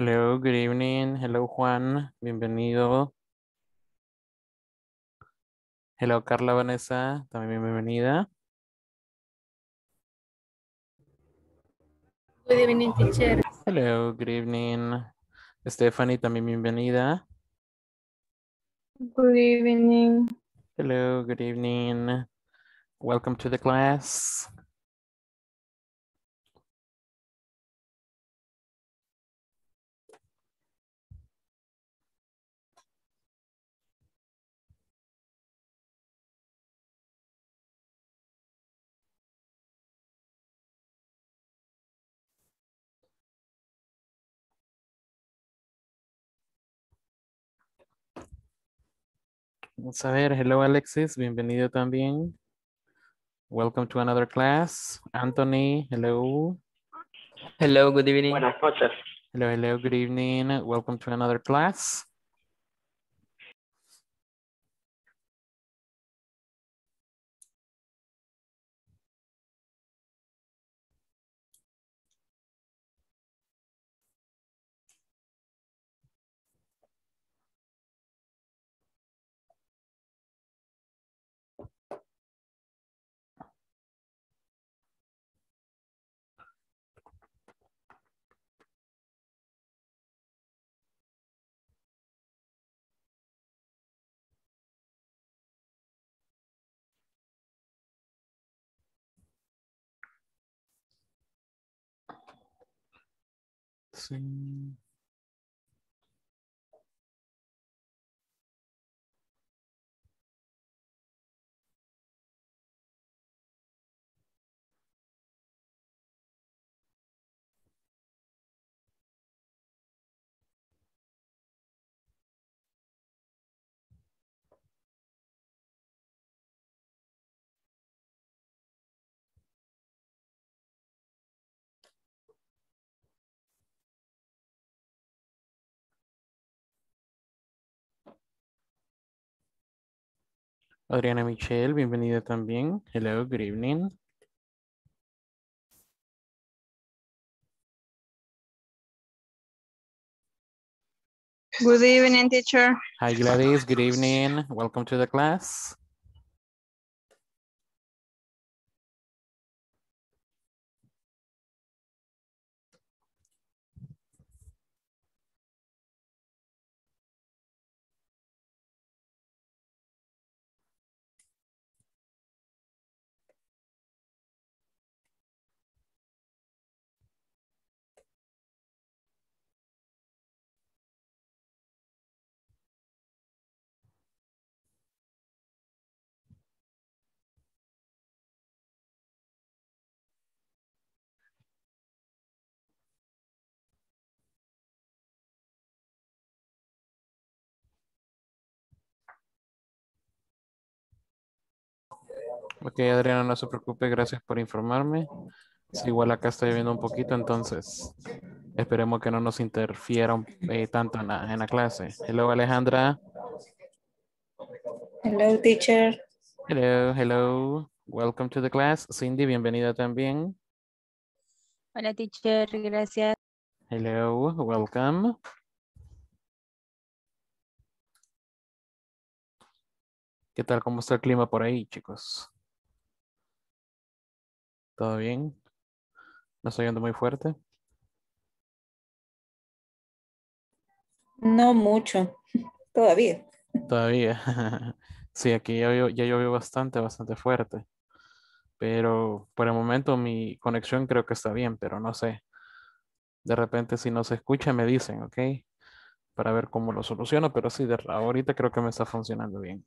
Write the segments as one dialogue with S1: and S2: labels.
S1: Hello, good evening. Hello, Juan. Bienvenido. Hello, Carla Vanessa. También bienvenida.
S2: Good evening, teacher.
S1: Hello, good evening. Stephanie, también bienvenida.
S2: Good evening.
S1: Hello, good evening. Welcome to the class. Vamos a ver, hello Alexis, bienvenido también. Welcome to another class. Anthony, hello. Hello, good evening. Buenas noches. Hello, hello, good evening. Welcome to another class.
S2: relaxing Adriana Michelle, bienvenida también. Hello, good evening. Good evening, teacher. Hi, Gladys. Good evening. Welcome to the class.
S1: Ok, Adriana, no se preocupe, gracias por informarme. Sí, igual acá está lloviendo un poquito, entonces esperemos que no nos interfiera eh, tanto en la, en la, clase. Hello, Alejandra.
S2: Hello, teacher.
S1: Hello, hello. Welcome to the class. Cindy, bienvenida también.
S2: Hola, teacher. Gracias.
S1: Hello, welcome. ¿Qué tal? ¿Cómo está el clima por ahí, chicos? ¿Todo bien? ¿No estoy oyendo muy fuerte?
S2: No mucho, todavía.
S1: Todavía. Sí, aquí ya, ya llovió bastante, bastante fuerte. Pero por el momento mi conexión creo que está bien, pero no sé. De repente si no se escucha me dicen, ¿ok? Para ver cómo lo soluciono, pero sí, ahorita creo que me está funcionando bien.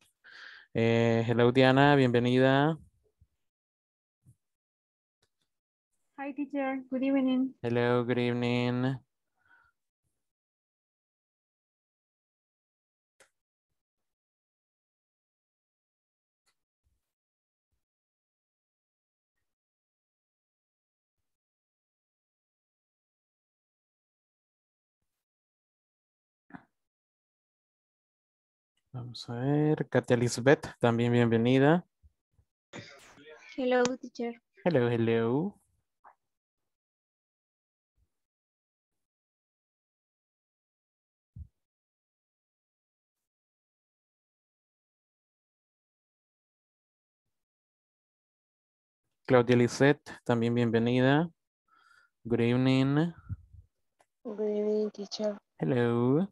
S1: Eh, hello Diana, bienvenida.
S2: Hi, teacher. Good evening.
S1: Hello, good evening. Vamos a ver, Katia Elizabeth, también bienvenida.
S2: Hello, teacher.
S1: Hello, hello. Claudia Lizette, también bienvenida. Good evening.
S2: Good evening, teacher.
S1: Hello.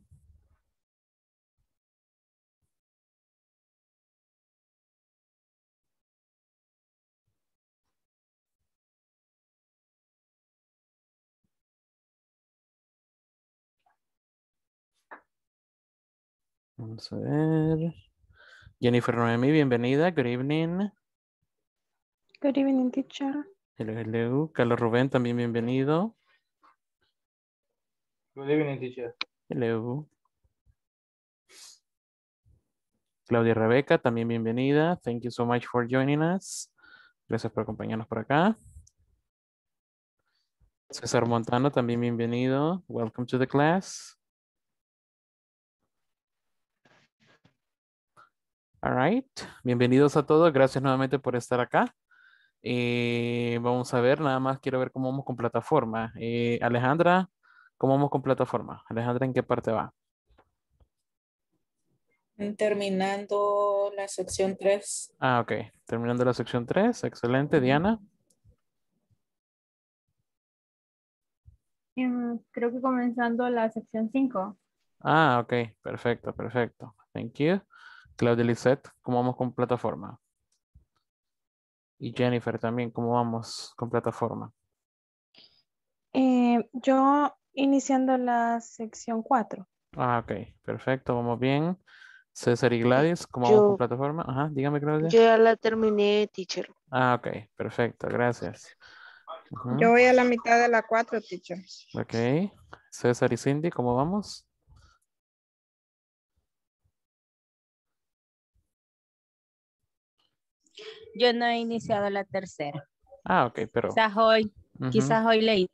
S1: Vamos a ver. Jennifer Noemi, bienvenida. Good evening.
S2: Good evening, teacher.
S1: Hello, hello. Carlos Rubén, también bienvenido. Good evening, teacher. Hello. Claudia Rebeca, también bienvenida. Thank you so much for joining us. Gracias por acompañarnos por acá. César Montano, también bienvenido. Welcome to the class. All right. Bienvenidos a todos. Gracias nuevamente por estar acá y eh, vamos a ver, nada más quiero ver cómo vamos con plataforma. Eh, Alejandra, ¿cómo vamos con plataforma? Alejandra, ¿en qué parte va?
S2: Terminando la sección 3.
S1: Ah, ok. Terminando la sección 3. Excelente. Diana.
S2: Em, creo que comenzando la sección 5.
S1: Ah, ok. Perfecto, perfecto. Thank you. Claudia Lisette, ¿cómo vamos con plataforma? y Jennifer también, ¿cómo vamos con plataforma?
S2: Eh, yo iniciando la sección 4.
S1: Ah, ok, perfecto, vamos bien. César y Gladys, ¿cómo vamos con plataforma? Ajá, dígame, Gladys. Yo ya
S2: la terminé, teacher.
S1: Ah, ok, perfecto, gracias. Yo voy
S2: a la mitad de la 4, teacher.
S1: Ok, César y Cindy, ¿cómo vamos?
S2: yo no he iniciado la tercera.
S1: Ah, ok, pero... Quizás hoy,
S2: quizás hoy leí.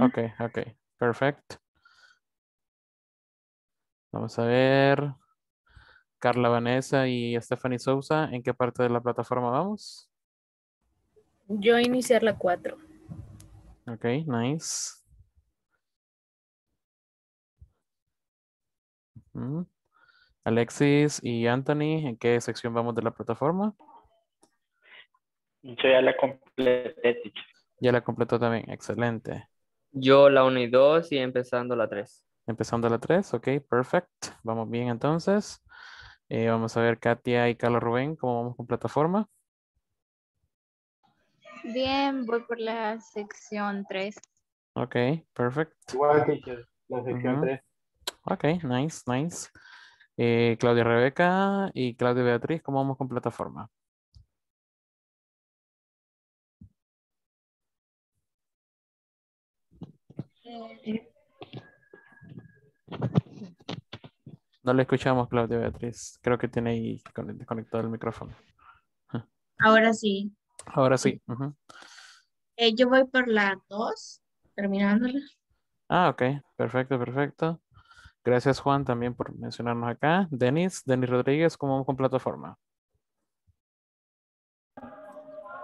S1: Ok, ok, perfecto. Vamos a ver. Carla Vanessa y Stephanie Sousa, ¿en qué parte de la plataforma vamos? Yo
S2: iniciar la cuatro.
S1: Ok, nice. Alexis y Anthony, ¿en qué sección vamos de la plataforma? Yo ya la completé, teacher. Ya la completó también, excelente. Yo la 1 y 2 y empezando la 3. Empezando la 3, ok, perfect. Vamos bien entonces. Eh, vamos a ver Katia y Carlos Rubén, ¿cómo vamos con plataforma?
S2: Bien, voy por la sección 3.
S1: Ok, perfect.
S2: la sección
S1: Ok, nice, nice. Eh, Claudia Rebeca y Claudia Beatriz, ¿cómo vamos con plataforma? No le escuchamos, Claudia Beatriz. Creo que tiene ahí desconectado el micrófono.
S2: Ahora sí. Ahora sí. Eh, yo voy por la 2, terminándola.
S1: Ah, ok. Perfecto, perfecto. Gracias, Juan, también por mencionarnos acá. Denis, Denis Rodríguez, ¿cómo vamos con plataforma?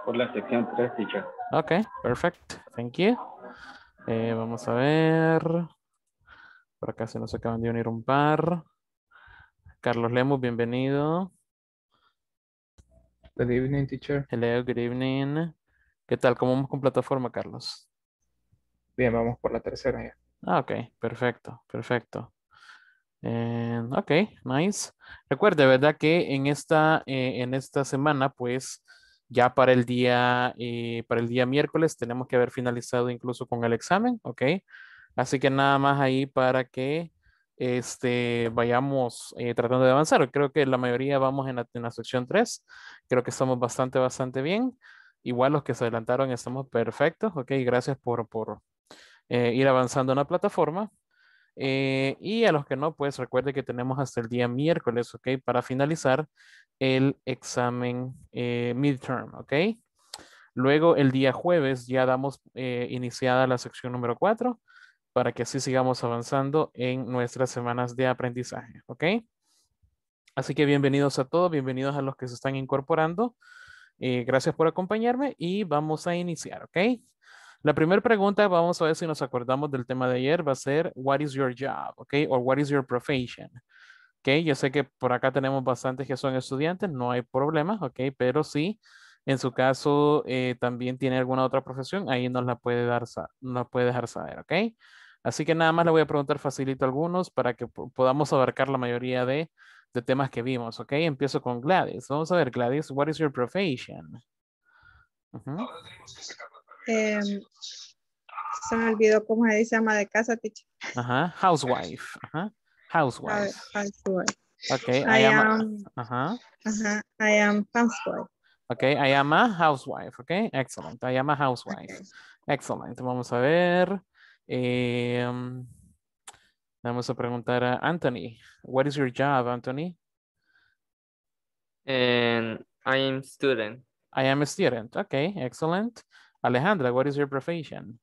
S1: Por la sección 3, teacher. Ok, perfecto. Thank you. Eh, vamos a ver. Por acá se nos acaban de unir un par. Carlos Lemus, bienvenido. Good evening, teacher. Hello, good evening. ¿Qué tal? ¿Cómo vamos con plataforma, Carlos? Bien, vamos por la tercera ya. Ah, ok, perfecto, perfecto. Eh, ok, nice. Recuerde, ¿verdad? Que en esta, eh, en esta semana, pues, ya para el día, eh, para el día miércoles tenemos que haber finalizado incluso con el examen, ok. Así que nada más ahí para que este, vayamos eh, tratando de avanzar. Creo que la mayoría vamos en la, sección 3. Creo que estamos bastante, bastante bien. Igual los que se adelantaron estamos perfectos. Ok, gracias por, por eh, ir avanzando en la plataforma. Eh, y a los que no, pues recuerde que tenemos hasta el día miércoles, ok, para finalizar el examen midterm, ok. Luego el día jueves ya damos iniciada la sección número 4 para que así sigamos avanzando en nuestras semanas de aprendizaje, ¿ok? Así que bienvenidos a todos, bienvenidos a los que se están incorporando. Eh, gracias por acompañarme y vamos a iniciar, ¿ok? La primera pregunta, vamos a ver si nos acordamos del tema de ayer, va a ser What is your job? ¿Ok? O What is your profession? ¿Ok? Yo sé que por acá tenemos bastantes que son estudiantes, no hay problemas, ¿ok? Pero sí, en su caso eh, también tiene alguna otra profesión, ahí nos la puede, dar, nos puede dejar saber, ¿ok? Así que nada más le voy a preguntar facilito a algunos para que podamos abarcar la mayoría de, de temas que vimos, ¿ok? Empiezo con Gladys. Vamos a ver, Gladys, what is your profession?
S2: Em, se me olvidó cómo se dice ama de casa, teacher.
S1: Ajá, housewife. Ajá, housewife. Okay, I, am. a,
S2: I am housewife.
S1: Okay, I am a housewife. Okay, excellent. I am a housewife. Excellent. Vamos a ver. Em, vamos a preguntar a Anthony. What is your job, Anthony? And I am student. I am a student. Okay, excellent. Alejandra, what is your profession?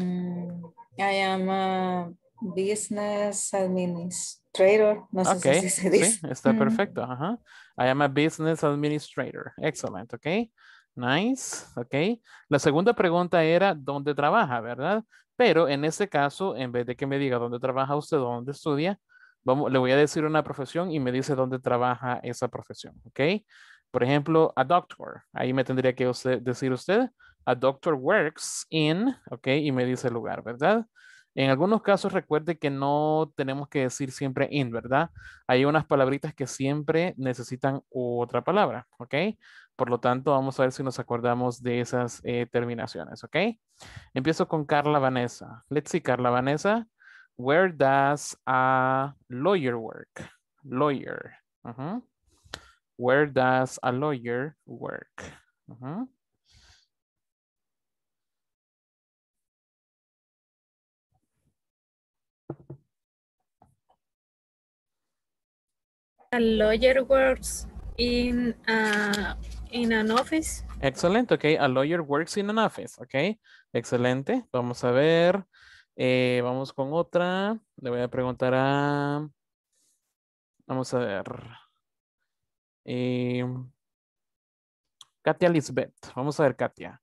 S2: Mm, I am a business administrator. No sé si se dice. está perfecto.
S1: Ajá. I am a business administrator. Excellent, okay. Nice, ok. La segunda pregunta era dónde trabaja, ¿verdad? Pero en este caso, en vez de que me diga dónde trabaja usted, dónde estudia, vamos, le voy a decir una profesión y me dice dónde trabaja esa profesión, ok. Por ejemplo, a doctor. Ahí me tendría que usted, decir usted, a doctor works in, ok, y me dice el lugar, ¿verdad? En algunos casos recuerde que no tenemos que decir siempre in, ¿verdad? Hay unas palabritas que siempre necesitan otra palabra, ¿ok? Por lo tanto, vamos a ver si nos acordamos de esas eh, terminaciones, ¿ok? Empiezo con Carla Vanessa. Let's see, Carla Vanessa. Where does a lawyer work? Lawyer. Uh-huh. Where does a lawyer work? Uh-huh.
S2: A lawyer works in a In an office.
S1: Excelente, ok. A lawyer works in an office, ok. Excelente. Vamos a ver. Eh, vamos con otra. Le voy a preguntar a... Vamos a ver. Eh, Katia Lisbeth. Vamos a ver, Katia.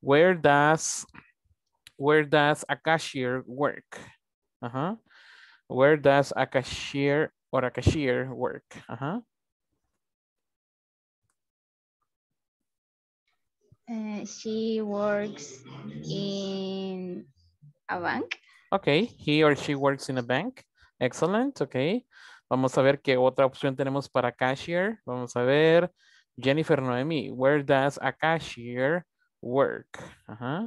S1: Where does, where does a cashier work? Ajá. Uh Where does a cashier or a cashier work? Ajá.
S2: Eh, she works in a bank.
S1: Okay, he or she works in a bank. Excellent, okay. Vamos a ver qué otra opción tenemos para cashier. Vamos a ver. Jennifer Noemi, where does a cashier work? Uh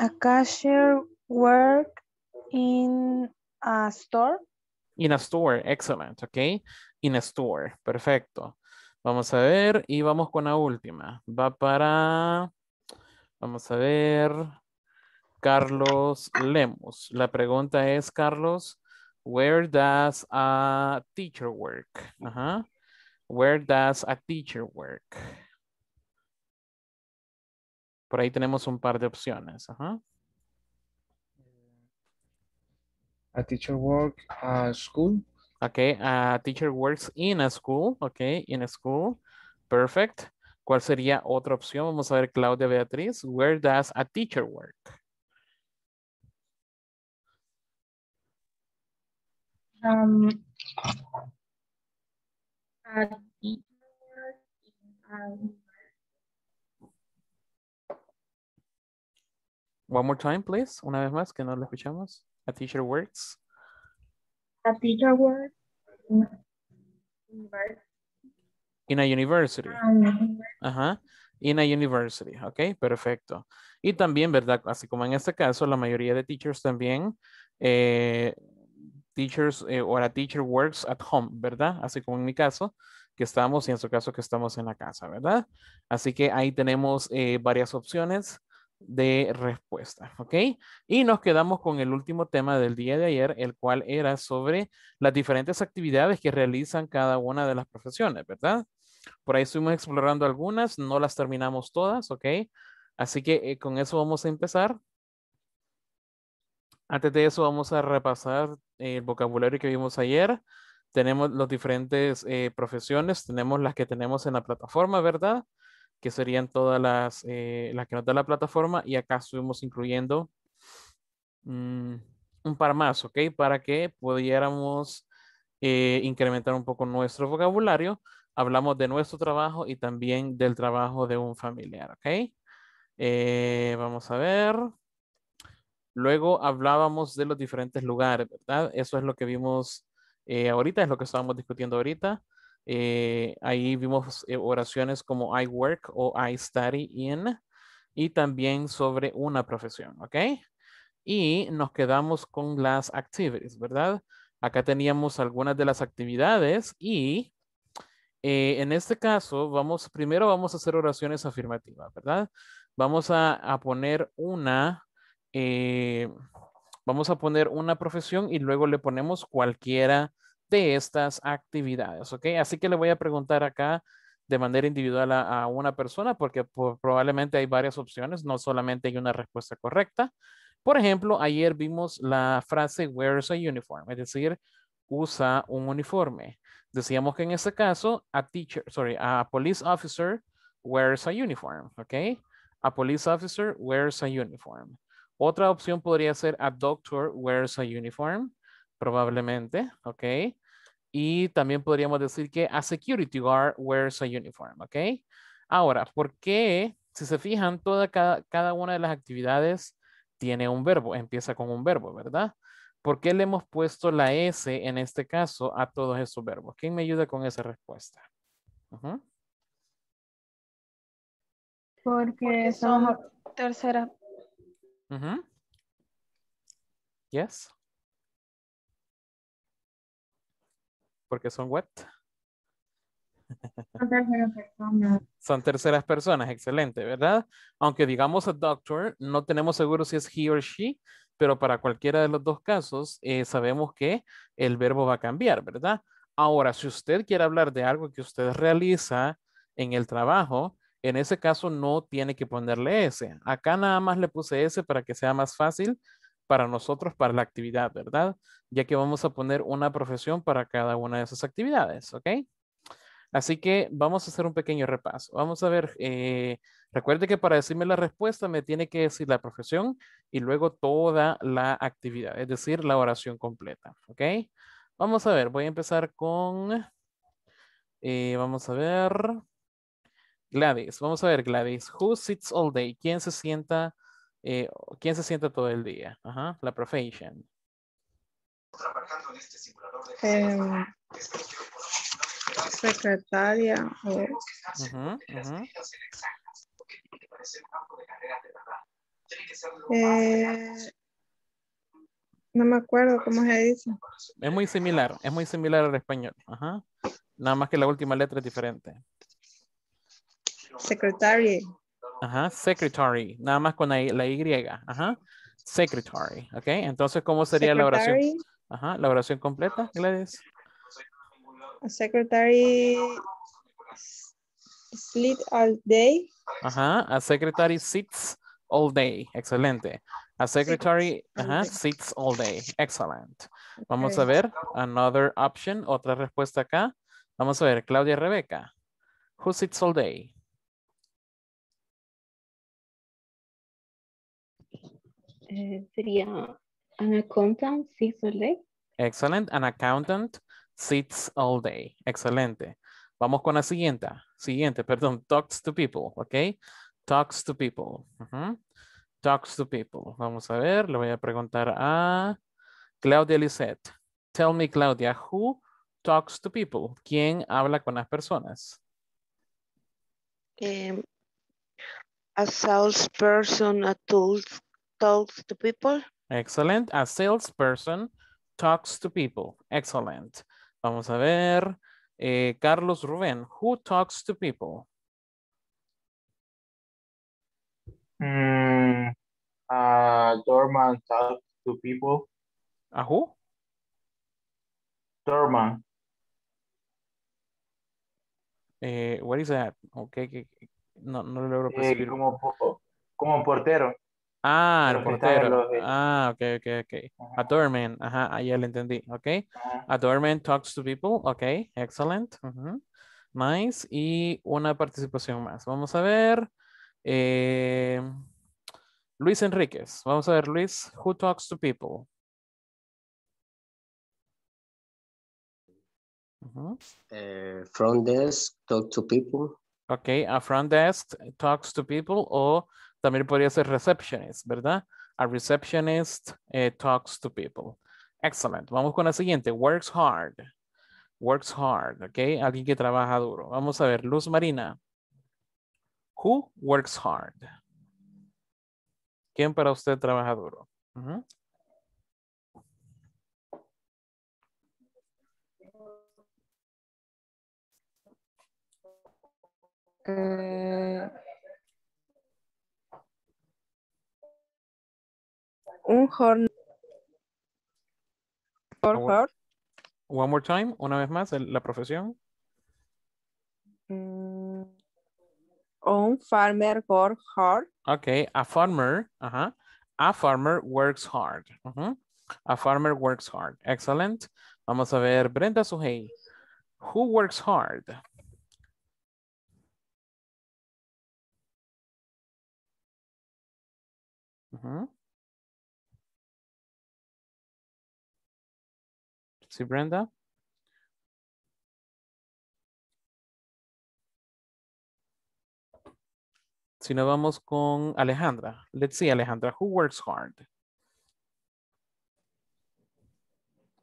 S2: a cashier work in a store.
S1: In a store, excellent, okay. In a store, perfecto. Vamos a ver y vamos con la última. Va para, vamos a ver, Carlos Lemos. La pregunta es, Carlos, where does a teacher work? Ajá. Where does a teacher work? Por ahí tenemos un par de opciones. A teacher work a school. Okay, a teacher works in a school. Okay, in a school. Perfect. ¿Cuál sería otra opción? Vamos a ver, Claudia Beatriz. Where does a teacher work? Um, One more time, please. Una vez más, que no lo escuchamos. A teacher works
S2: a teacher work
S1: in a ah, university. Ajá. In a university. Ok, perfecto. Y también, ¿verdad? Así como en este caso, la mayoría de teachers también, eh, teachers eh, or a teacher works at home, ¿verdad? Así como en mi caso, que estamos y en su caso que estamos en la casa, ¿verdad? Así que ahí tenemos eh, varias opciones de respuesta, ¿ok? Y nos quedamos con el último tema del día de ayer, el cual era sobre las diferentes actividades que realizan cada una de las profesiones, ¿verdad? Por ahí estuvimos explorando algunas, no las terminamos todas, ¿ok? Así que eh, con eso vamos a empezar. Antes de eso vamos a repasar el vocabulario que vimos ayer. Tenemos las diferentes eh, profesiones, tenemos las que tenemos en la plataforma, ¿verdad? que serían todas eh, las, que nos da la plataforma y acá estuvimos incluyendo mm, un par más, ¿ok? Para que pudiéramos eh, incrementar un poco nuestro vocabulario. Hablamos de nuestro trabajo y también del trabajo de un familiar, ¿ok? Eh, vamos a ver. Luego hablábamos de los diferentes lugares, ¿verdad? Eso es lo que vimos ahorita, es lo que estábamos discutiendo ahorita. Eh, ahí vimos eh, oraciones como I work o I study in y también sobre una profesión, ¿ok? Y nos quedamos con las activities, ¿verdad? Acá teníamos algunas de las actividades y eh, en este caso vamos, primero vamos a hacer oraciones afirmativas, ¿verdad? Vamos a, poner una, vamos a poner una profesión y luego le ponemos cualquiera de estas actividades, ¿ok? Así que le voy a preguntar acá de manera individual a, una persona porque probablemente hay varias opciones, no solamente hay una respuesta correcta. Por ejemplo, ayer vimos la frase wears a uniform, es decir, usa un uniforme. Decíamos que en este caso, a teacher, sorry, a police officer wears a uniform, ¿ok? A police officer wears a uniform. Otra opción podría ser a doctor wears a uniform, probablemente, ¿ok? Y también podríamos decir que a security guard wears a uniform, ¿ok? Ahora, ¿por qué? Si se fijan, toda cada, cada una de las actividades tiene un verbo, empieza con un verbo, ¿verdad? ¿Por qué le hemos puesto la S en este caso a todos esos verbos? ¿Quién me ayuda con esa respuesta?
S2: Porque, somos tercera.
S1: Yes. porque son what? Son
S2: terceras personas.
S1: Son terceras personas, excelente, ¿verdad? Aunque digamos a doctor, no tenemos seguro si es he or she, pero para cualquiera de los dos casos eh, sabemos que el verbo va a cambiar, ¿verdad? Ahora, si usted quiere hablar de algo que usted realiza en el trabajo, en ese caso no tiene que ponerle S. Acá nada más le puse S para que sea más fácil para nosotros, para la actividad, ¿verdad? Ya que vamos a poner una profesión para cada una de esas actividades, ¿ok? Así que vamos a hacer un pequeño repaso. Vamos a ver, eh, recuerde que para decirme la respuesta me tiene que decir la profesión y luego toda la actividad, es decir, la oración completa, ¿ok? Vamos a ver, voy a empezar con, eh, vamos a ver, Gladys, vamos a ver Gladys, who sits all day? ¿Quién se sienta eh, ¿Quién se sienta todo el día? Ajá, la profesión.
S2: secretaria no me acuerdo cómo se dice.
S1: Es muy similar, es muy similar al español. Ajá. Nada más que la última letra es diferente.
S2: Secretaria.
S1: Ajá, secretary, nada más con la, Y. Ajá, secretary, ¿ok? Entonces, ¿cómo sería la oración? Ajá, la oración completa, Gladys.
S2: secretary sleep all day.
S1: Ajá, a secretary sits all day, excelente. A secretary sits all day, excellent. Vamos a ver, another option, otra respuesta acá. Vamos a ver, Claudia Rebeca. Who sits all day?
S2: Eh, sería an accountant sits all day.
S1: Excellent. An accountant sits all day. Excelente. Vamos con la siguiente. Siguiente, perdón. Talks to people, ¿ok? Talks to people. Talks to people. Vamos a ver, le voy a preguntar a Claudia Lisette. Tell me, Claudia, who talks to people? ¿Quién habla con las personas?
S2: Eh, a salesperson, a tools talks to people.
S1: Excellent. A salesperson talks to people. Excellent. Vamos a ver. Eh, Carlos Rubén, who talks to people?
S2: Mm, uh, talks to people. ¿A who? Dorman.
S1: Eh, what is that? Okay, no, no logro eh, percibir.
S2: como, como portero.
S1: Ah, el portero. Ah, ok, ok, ok. Ajá. Ajá, le entendí. Ok. Ajá. talks to people. Ok, excellent. Uh Nice. Y una participación más. Vamos a ver. Eh, Luis Enríquez. Vamos a ver, Luis. Who talks to people?
S2: Eh, front desk talk to people.
S1: Ok, a front desk talks to people o también podría ser receptionist, ¿verdad? A receptionist eh, talks to people. Excellent. Vamos con la siguiente. Works hard. Works hard, ¿ok? Alguien que trabaja duro. Vamos a ver, Luz Marina. Who works hard? ¿Quién para usted trabaja duro? un horn. Por one ah, favor. one more time, una vez más, la profesión.
S2: Mm, un farmer works hard.
S1: Okay, a farmer, ajá a farmer works hard. A farmer works hard. Excellent. Vamos a ver, Brenda Suhey. Who works hard?
S2: Uh Brenda.
S1: Si no, vamos con Alejandra. Let's see, Alejandra, who works hard?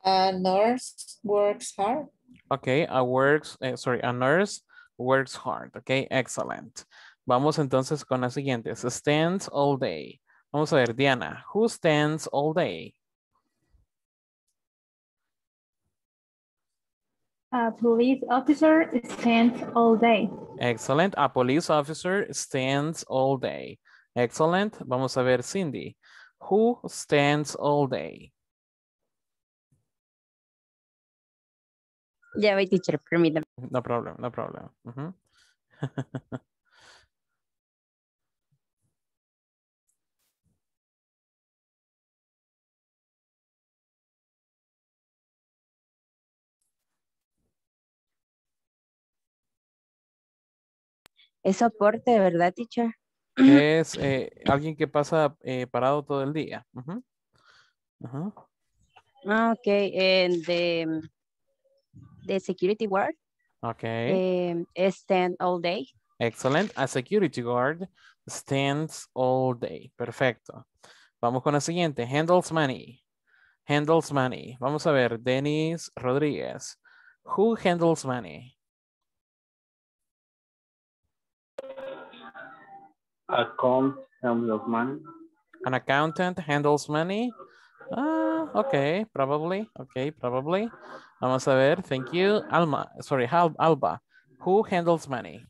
S2: A nurse works hard.
S1: Okay, a works, eh, sorry, a nurse works hard. Okay, excellent. Vamos entonces con la siguiente Stands all day. Vamos a ver, Diana, who stands all day?
S2: A police officer stands all day.
S1: Excellent. A police officer stands all day. Excellent. Vamos a ver, Cindy. Who stands all day?
S2: Yeah, wait, teacher, permítame. No problem, no problem. ¿Es soporte de verdad, teacher?
S1: Es eh, alguien que pasa eh, parado todo el día.
S2: Ah, ok. en eh, mm, security guard. Ok. stand all day.
S1: Excellent. A security guard stands all day. Perfecto. Vamos con la siguiente. Handles money. Handles money. Vamos a ver. Denis Rodríguez. Who handles money? Account handles money. An accountant handles money. Ah, okay, probably. Okay, probably. Vamos a ver. Thank you. Alma, sorry, Alba. Who handles money?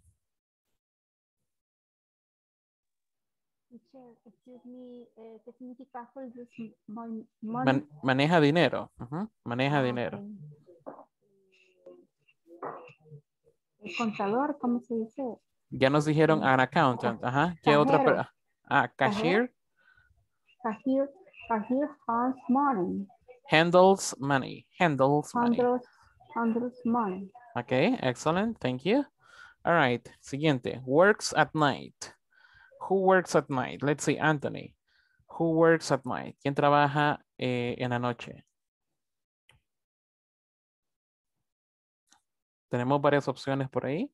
S2: me, eh,
S1: maneja dinero. Maneja ah, dinero.
S2: El contador, ¿cómo se dice?
S1: Ya nos dijeron mm. an accountant. Ajá. ¿Qué otra? Ah, cashier.
S2: Cashier. Cashier money.
S1: Handles money. Handles, money.
S2: Handles, money.
S1: Okay, excellent. Thank you. All right. Siguiente. Works at night. Who works at night? Let's see, Anthony. Who works at night? ¿Quién trabaja eh, en la noche? Tenemos varias opciones por ahí.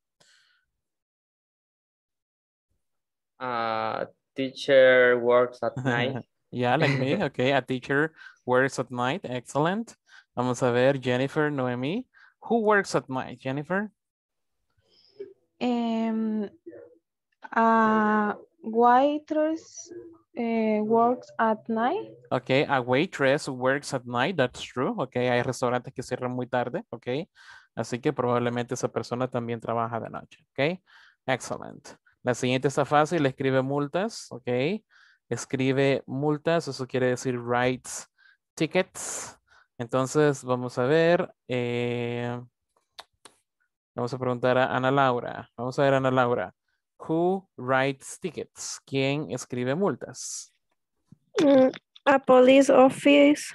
S1: a uh, teacher works at night. yeah, like me. Okay, a teacher works at night. Excellent. Vamos a ver, Jennifer, Noemi. Who works at night, Jennifer? Um,
S2: waitress eh, works at night.
S1: Okay, a waitress works at night, that's true. Okay, hay restaurantes que cierran muy tarde, okay. Así que probablemente esa persona también trabaja de noche, okay. Excellent. La siguiente está fácil, escribe multas, ¿ok? Escribe multas, eso quiere decir writes tickets. Entonces, vamos a ver. Eh, vamos a preguntar a Ana Laura. Vamos a ver, Ana Laura. Who writes tickets? ¿Quién escribe multas?
S2: Mm, a police office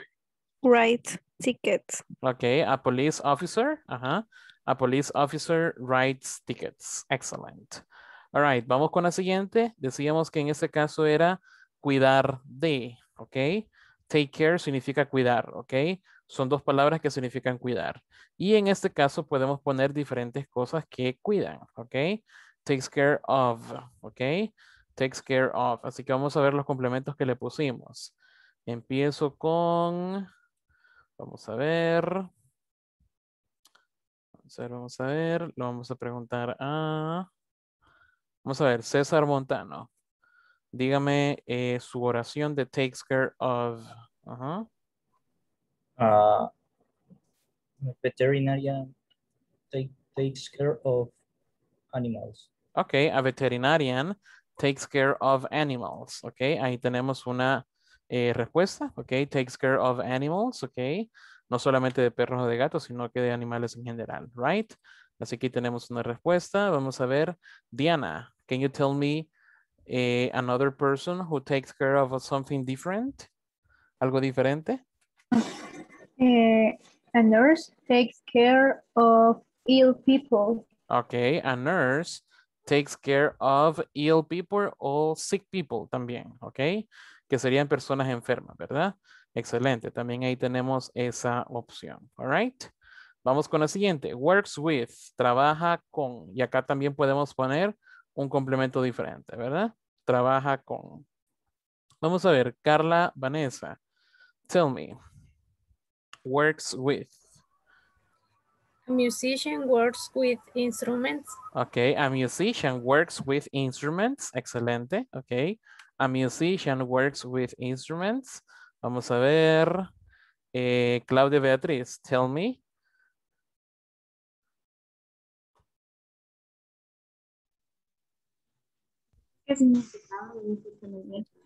S2: writes tickets.
S1: Ok, a police officer. Ajá. A police officer writes tickets. Excellent. All vamos con la siguiente. Decíamos que en este caso era cuidar de, ¿ok? Take care significa cuidar, ¿ok? Son dos palabras que significan cuidar. Y en este caso podemos poner diferentes cosas que cuidan, ¿ok? Takes care of, ¿ok? Takes care of. Así que vamos a ver los complementos que le pusimos. Empiezo con, vamos a ver. Vamos a ver, vamos a ver. Lo vamos a preguntar a... Vamos a ver, César Montano. Dígame eh, su oración de takes care of. Ah,
S2: veterinaria. veterinarian takes care of animals.
S1: Ok, a veterinarian takes care of animals. Ok, ahí tenemos una eh, respuesta. Ok, takes care of animals. Ok, no solamente de perros o de gatos, sino que de animales en general. Right? Así que tenemos una respuesta. Vamos a ver, Diana. Can you tell me eh, another person who takes care of something different? ¿Algo diferente?
S2: Eh, a nurse takes care of ill people.
S1: Okay, a nurse takes care of ill people or sick people también, ok? Que serían personas enfermas, ¿verdad? Excelente, también ahí tenemos esa opción, all right? Vamos con la siguiente, works with, trabaja con, y acá también podemos poner un complemento diferente, ¿verdad? Trabaja con. Vamos a ver, Carla Vanessa. Tell me. Works with.
S2: A musician works with instruments.
S1: Okay, a musician works with instruments. Excelente, okay. A musician works with instruments. Vamos a ver. Eh, Claudia Beatriz, tell me. ¿Qué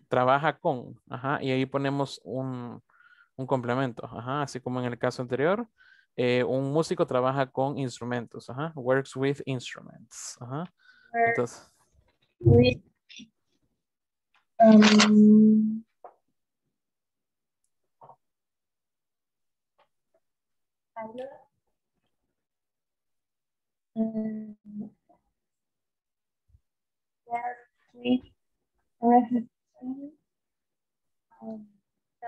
S1: Trabaja con, ajá, y ahí ponemos un, complemento, ajá, así como en el caso anterior, un músico trabaja con instrumentos, ajá, works with instruments, ajá.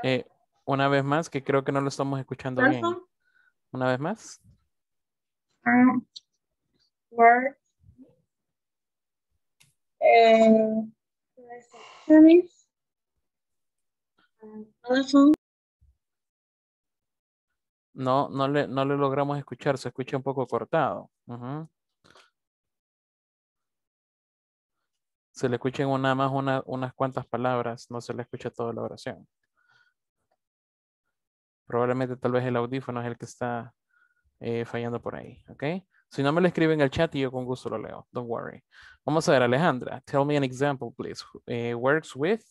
S1: Eh, una vez más, que creo que no lo estamos escuchando bien. Una vez más.
S2: Um, eh,
S1: no, no le, no le logramos escuchar, se escucha un poco cortado. se le escuchen una más unas cuantas palabras, no se le escucha toda la oración. Probablemente tal vez el audífono es el que está eh, fallando por ahí, ¿ok? Si no me lo escriben en el chat y yo con gusto lo leo, don't worry. Vamos a ver, Alejandra, tell me an example, please. Eh, works with...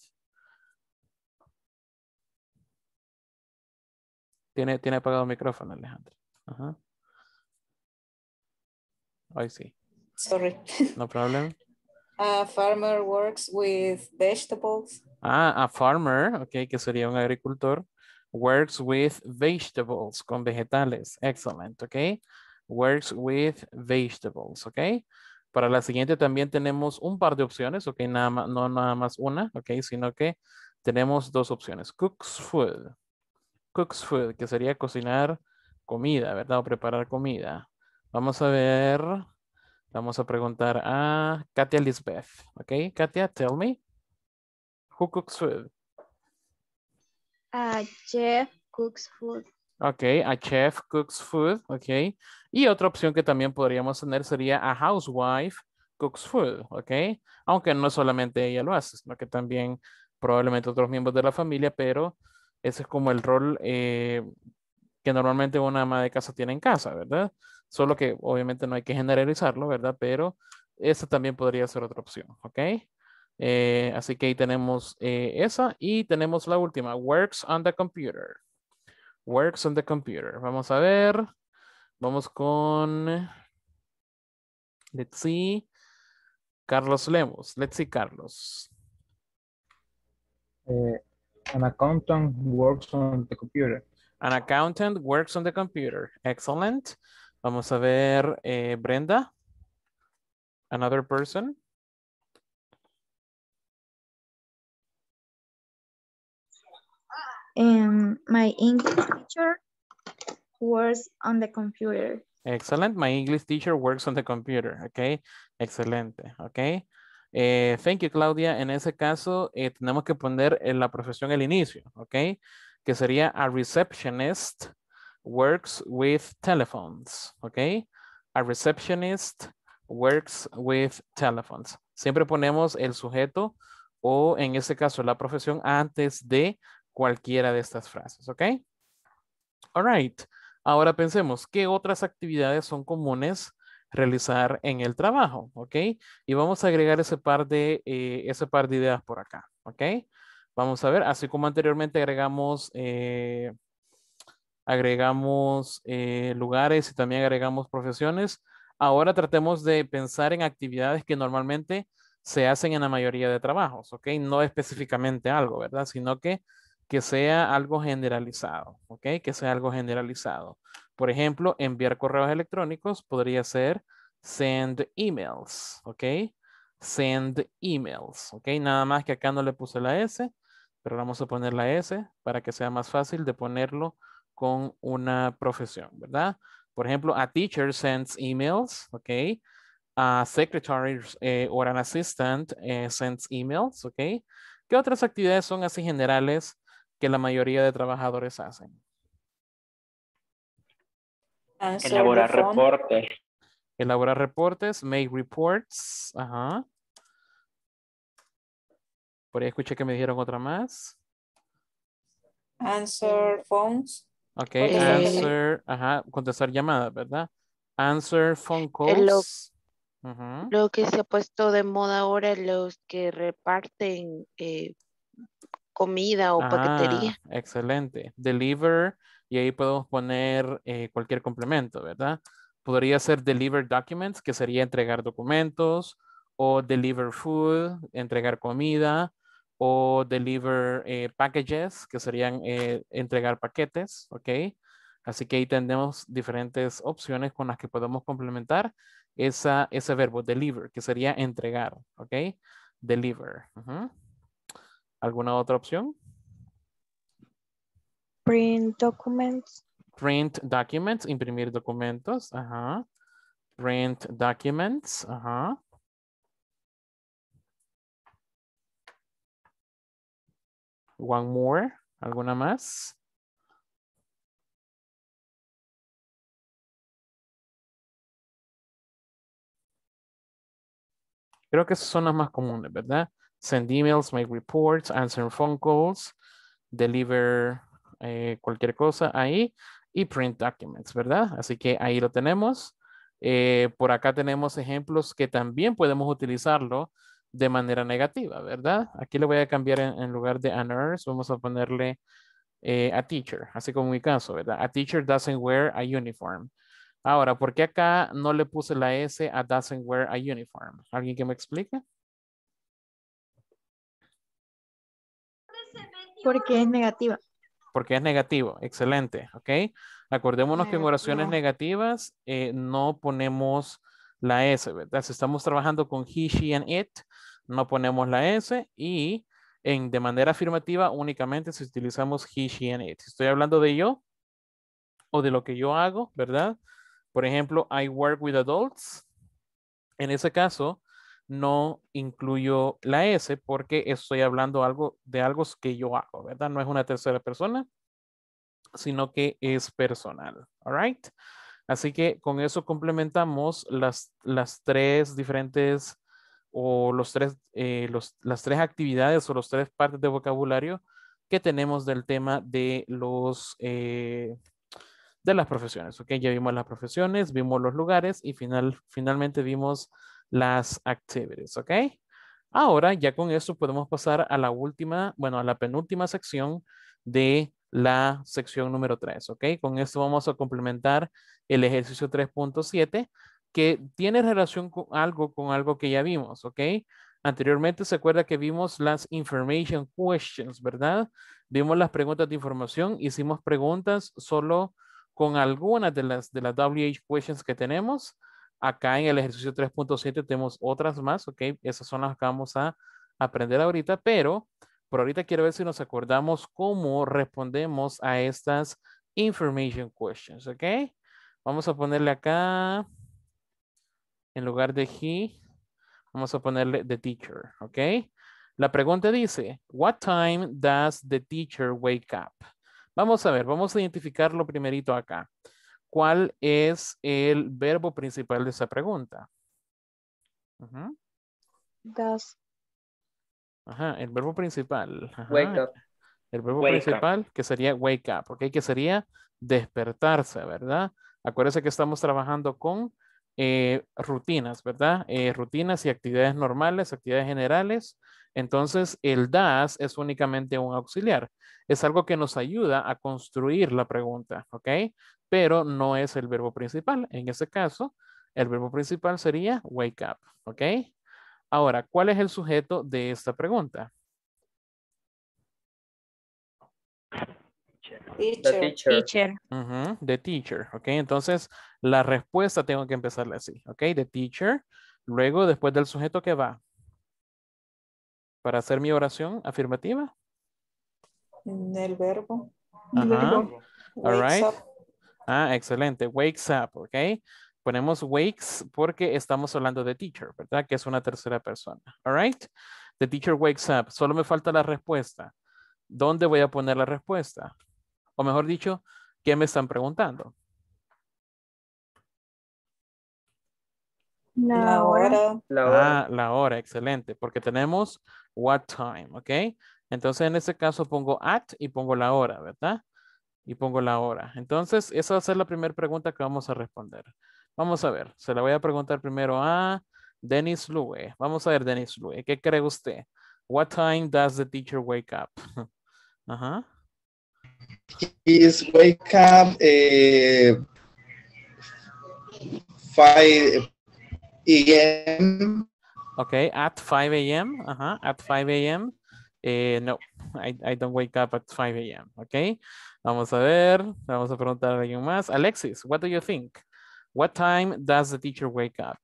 S1: Tiene, tiene apagado el micrófono, Alejandra. Ajá. sí. Sorry. No problem.
S2: A farmer works with vegetables.
S1: Ah, a farmer, ok, que sería un agricultor. Works with vegetables, con vegetales. Excellent, ok. Works with vegetables, ok. Para la siguiente también tenemos un par de opciones, ok, nada no nada más una, ok, sino que tenemos dos opciones. Cooks food. Cooks food, que sería cocinar comida, ¿verdad? O preparar comida. Vamos a ver Vamos a preguntar a Katia Lisbeth. Ok, Katia, tell me. Who cooks food?
S2: A chef cooks food.
S1: Ok, a chef cooks food. Ok. Y otra opción que también podríamos tener sería a housewife cooks food. Ok. Aunque no solamente ella lo hace, sino que también probablemente otros miembros de la familia, pero ese es como el rol eh, que normalmente una ama de casa tiene en casa, ¿verdad? Solo que obviamente no hay que generalizarlo, ¿verdad? Pero esa también podría ser otra opción, ¿ok? Eh, así que ahí tenemos eh, esa y tenemos la última, works on the computer. Works on the computer. Vamos a ver. Vamos con... Let's see. Carlos Lemos. Let's see, Carlos. Eh, an accountant works on the computer. An accountant works on the computer. Excellent. Vamos a ver eh, Brenda. Another person.
S2: Em, my English teacher works on the computer.
S1: Excellent. My English teacher works on the computer. Okay. Excelente. Okay. Eh, thank you, Claudia. En ese caso, eh, tenemos que poner en la profesión el inicio. Okay. Que sería a receptionist works with telephones, ¿ok? A receptionist works with telephones. Siempre ponemos el sujeto o en este caso la profesión antes de cualquiera de estas frases, ¿ok? All right. Ahora pensemos, ¿qué otras actividades son comunes realizar en el trabajo? ¿Ok? Y vamos a agregar ese par de, eh, ese par de ideas por acá, ¿ok? Vamos a ver, así como anteriormente agregamos... Eh, agregamos eh, lugares y también agregamos profesiones. Ahora tratemos de pensar en actividades que normalmente se hacen en la mayoría de trabajos, ¿ok? No específicamente algo, ¿verdad? Sino que, que sea algo generalizado, ¿ok? Que sea algo generalizado. Por ejemplo, enviar correos electrónicos podría ser send emails, ¿ok? Send emails, ¿ok? Nada más que acá no le puse la S, pero vamos a poner la S para que sea más fácil de ponerlo con una profesión, ¿verdad? Por ejemplo, a teacher sends emails, ¿ok? A secretary eh, or an assistant eh, sends emails, ¿ok? ¿Qué otras actividades son así generales que la mayoría de trabajadores hacen?
S2: Elaborar reportes.
S1: Elaborar reportes, make reports, ajá. Por ahí escuché que me dijeron otra más.
S2: Answer phones. Ok, answer,
S1: ajá, contestar llamadas, ¿verdad? Answer phone calls. Lo, que se ha puesto de moda ahora los que reparten eh, comida o ah, paquetería. Excelente. Deliver, y ahí podemos poner eh, cualquier complemento, ¿verdad? Podría ser deliver documents, que sería entregar documentos, o deliver food, entregar comida, o deliver eh, packages, que serían eh, entregar paquetes, ¿ok? Así que ahí tenemos diferentes opciones con las que podemos complementar ese verbo deliver, que sería entregar, ¿ok? Deliver. ¿Alguna otra opción?
S2: Print documents.
S1: Print documents, imprimir documentos, ajá. Print documents, ajá. One more. ¿Alguna
S2: más?
S1: Creo que esas son las más comunes, ¿verdad? Send emails, make reports, answer phone calls, deliver eh, cualquier cosa ahí y print documents, ¿verdad? Así que ahí lo tenemos. Eh, por acá tenemos ejemplos que también podemos utilizarlo de manera negativa, ¿verdad? Aquí le voy a cambiar en, lugar de a nurse, vamos a ponerle eh, a teacher, así como en mi caso, ¿verdad? A teacher doesn't wear a uniform. Ahora, ¿por qué acá no le puse la S a doesn't wear a uniform? ¿Alguien que me explique?
S2: Porque es negativa.
S1: Porque es negativo, excelente, ¿ok? Acordémonos que en oraciones negativas eh, no ponemos la S, ¿verdad? Si estamos trabajando con he, she, and it, no ponemos la S y en, de manera afirmativa únicamente si utilizamos he, she and it. estoy hablando de yo o de lo que yo hago, ¿verdad? Por ejemplo, I work with adults. En ese caso, no incluyo la S porque estoy hablando algo de algo que yo hago, ¿verdad? No es una tercera persona, sino que es personal. All right. Así que con eso complementamos las, las tres diferentes o los tres, eh, las tres actividades o las tres partes de vocabulario que tenemos del tema de los eh, de las profesiones. Ok, ya vimos las profesiones, vimos los lugares y final, finalmente vimos las actividades. Ok, ahora ya con eso podemos pasar a la última, bueno, a la penúltima sección de la sección número 3. Ok, con esto vamos a complementar el ejercicio 3.7 que tiene relación con algo, con algo que ya vimos, ¿ok? Anteriormente se acuerda que vimos las information questions, ¿verdad? Vimos las preguntas de información, hicimos preguntas solo con algunas de las, de las WH questions que tenemos. Acá en el ejercicio 3.7 tenemos otras más, ¿ok? Esas son las que vamos a aprender ahorita, pero por ahorita quiero ver si nos acordamos cómo respondemos a estas information questions, ¿ok? Vamos a ponerle acá en lugar de he, vamos a ponerle the teacher, ¿ok? La pregunta dice, what time does the teacher wake up? Vamos a ver, vamos a identificar lo primerito acá. ¿Cuál es el verbo principal de esa pregunta? Does. Ajá, el verbo principal. Wake up. El verbo principal que sería wake up, ¿ok? Que sería despertarse, ¿verdad? Acuérdense que estamos trabajando con eh, rutinas, ¿verdad? Eh, rutinas y actividades normales, actividades generales. Entonces, el DAS es únicamente un auxiliar. Es algo que nos ayuda a construir la pregunta, ¿ok? Pero no es el verbo principal. En ese caso, el verbo principal sería wake up, ¿ok? Ahora, ¿cuál es el sujeto de esta pregunta?
S2: Teacher. The teacher.
S1: The teacher. Ok, entonces la respuesta tengo que empezarla así. Ok, the teacher. Luego, después del sujeto, ¿qué va? Para hacer mi oración afirmativa.
S2: En El verbo. All
S1: Ah, excelente. Wakes up, ok. Ponemos wakes porque estamos hablando de teacher, ¿verdad? Que es una tercera persona. All right. The teacher wakes up. Solo me falta la respuesta. ¿Dónde voy a poner la respuesta? O mejor dicho, ¿qué me están preguntando? La ah, hora. La hora. excelente, porque tenemos what time, ¿ok? Entonces en este caso pongo at y pongo la hora, ¿verdad? Y pongo la hora. Entonces esa va a ser la primera pregunta que vamos a responder. Vamos a ver, se la voy a preguntar primero a Denis Lue. Vamos a ver, Denis Lue, ¿qué cree usted? What time does the teacher wake up? Ajá.
S2: He's wake up uh, 5 a.m.
S1: Okay, at 5 a.m. Uh -huh. At 5 a.m. Eh, no, I, I don't wake up at 5 a.m. Okay, vamos a ver, vamos a preguntar a alguien más. Alexis, what do you think? What time does the teacher wake up?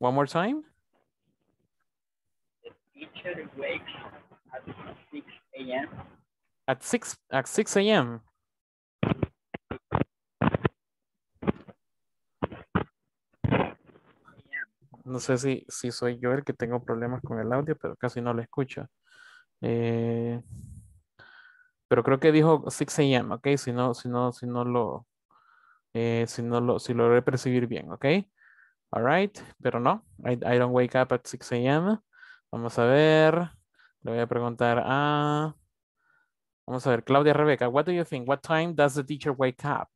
S1: One more time.
S2: teacher wakes at 6 a.m.
S1: At 6 at 6 a.m. No sé si, si soy yo el que tengo problemas con el audio, pero casi no lo escucho. Eh, pero creo que dijo 6 a.m., ¿ok? Si no, si no, si no lo, eh, si no lo, si logré percibir bien, ¿ok? All right, pero no, I, I don't wake up at 6 a.m. Vamos a ver. Le voy a preguntar a. Vamos a ver, Claudia Rebeca, what do you think? What time does the teacher wake up?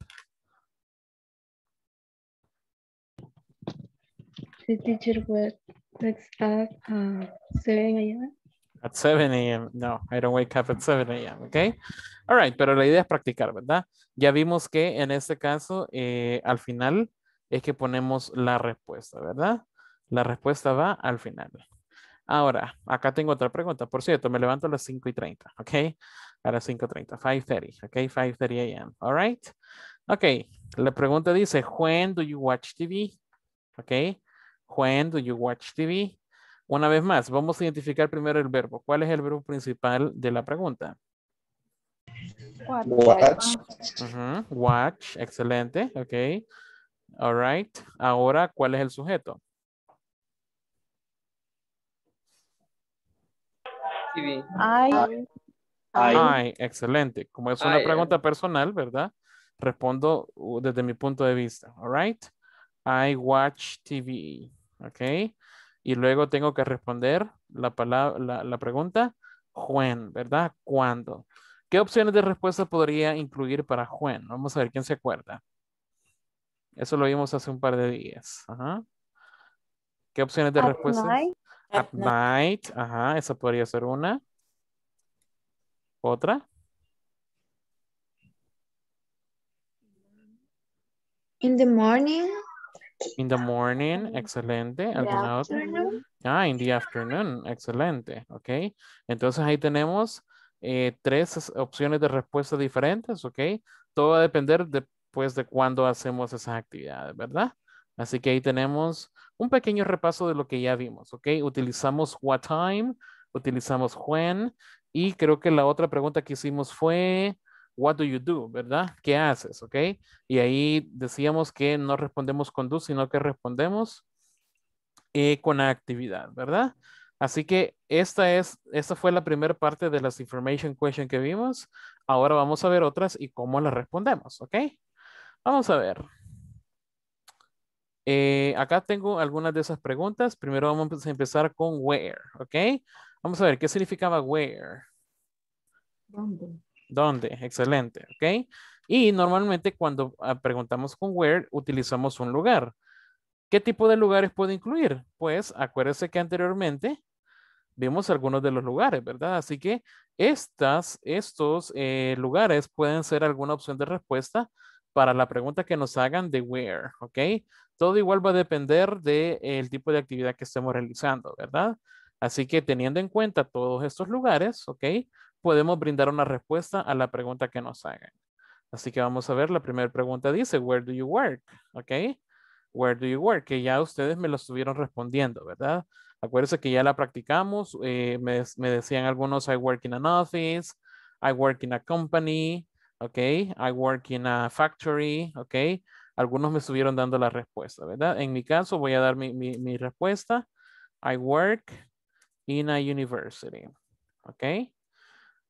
S2: The teacher wakes up at 7 a.m.
S1: At 7 a.m. No, I don't wake up at 7 a.m. Okay. All right, pero la idea es practicar, ¿verdad? Ya vimos que en este caso, eh, al final, es que ponemos la respuesta, ¿verdad? La respuesta va al final. Ahora, acá tengo otra pregunta. Por cierto, me levanto a las 5 y 30, ¿ok? A las 5.30, 5.30, ¿ok? 5.30 a.m., all right? Ok, la pregunta dice, when do you watch TV? ¿Ok? When do you watch TV? Una vez más, vamos a identificar primero el verbo. ¿Cuál es el verbo principal de la pregunta?
S2: Watch.
S1: Watch, excelente, ok. All right. Ahora, ¿cuál es el sujeto?
S2: Ay. Ay.
S1: excelente. Como es una pregunta personal, ¿verdad? Respondo uh, desde mi punto de vista. All right. I watch TV. Ok. Y luego tengo que responder la, palabra, la, pregunta Juan, ¿verdad? ¿Cuándo? ¿Qué opciones de respuesta podría incluir para Juan? Vamos a ver quién se acuerda. Eso lo vimos hace un par de días. ¿Qué opciones de ah, respuesta? At night. Ajá, esa podría ser una. Otra.
S2: In the morning.
S1: In the morning, excelente. ¿Alguna Ah, in the afternoon, excelente. Ok. Entonces ahí tenemos eh, tres opciones de respuesta diferentes, ok. Todo va a depender después de cuándo hacemos esas actividades, ¿verdad? Así que ahí tenemos un pequeño repaso de lo que ya vimos, ¿ok? Utilizamos what time, utilizamos when, y creo que la otra pregunta que hicimos fue what do you do, ¿verdad? ¿Qué haces, ok? Y ahí decíamos que no respondemos con do, sino que respondemos eh, con actividad, ¿verdad? Así que esta, es, esta fue la primera parte de las information question que vimos. Ahora vamos a ver otras y cómo las respondemos, ¿ok? Vamos a ver. Eh, acá tengo algunas de esas preguntas. Primero vamos a empezar con where, ¿ok? Vamos a ver, ¿qué significaba where? ¿Dónde? ¿Dónde? Excelente, ¿ok? Y normalmente cuando ah, preguntamos con where, utilizamos un lugar. ¿Qué tipo de lugares puedo incluir? Pues acuérdense que anteriormente vimos algunos de los lugares, ¿verdad? Así que estas, estos eh, lugares pueden ser alguna opción de respuesta para la pregunta que nos hagan de where, ¿ok? Todo igual va a depender del tipo de actividad que estemos realizando, ¿verdad? Así que teniendo en cuenta todos estos lugares, ¿ok? Podemos brindar una respuesta a la pregunta que nos hagan. Así que vamos a ver, la primera pregunta dice, where do you work? ¿Ok? Where do you work? Que ya ustedes me lo estuvieron respondiendo, ¿verdad? Acuérdense que ya la practicamos. Eh, me, me, decían algunos, I work in an office, I work in a company, ¿ok? I work in a factory, ¿ok? algunos me estuvieron dando la respuesta, ¿verdad? En mi caso voy a dar mi, respuesta. I work in a university. ¿Ok?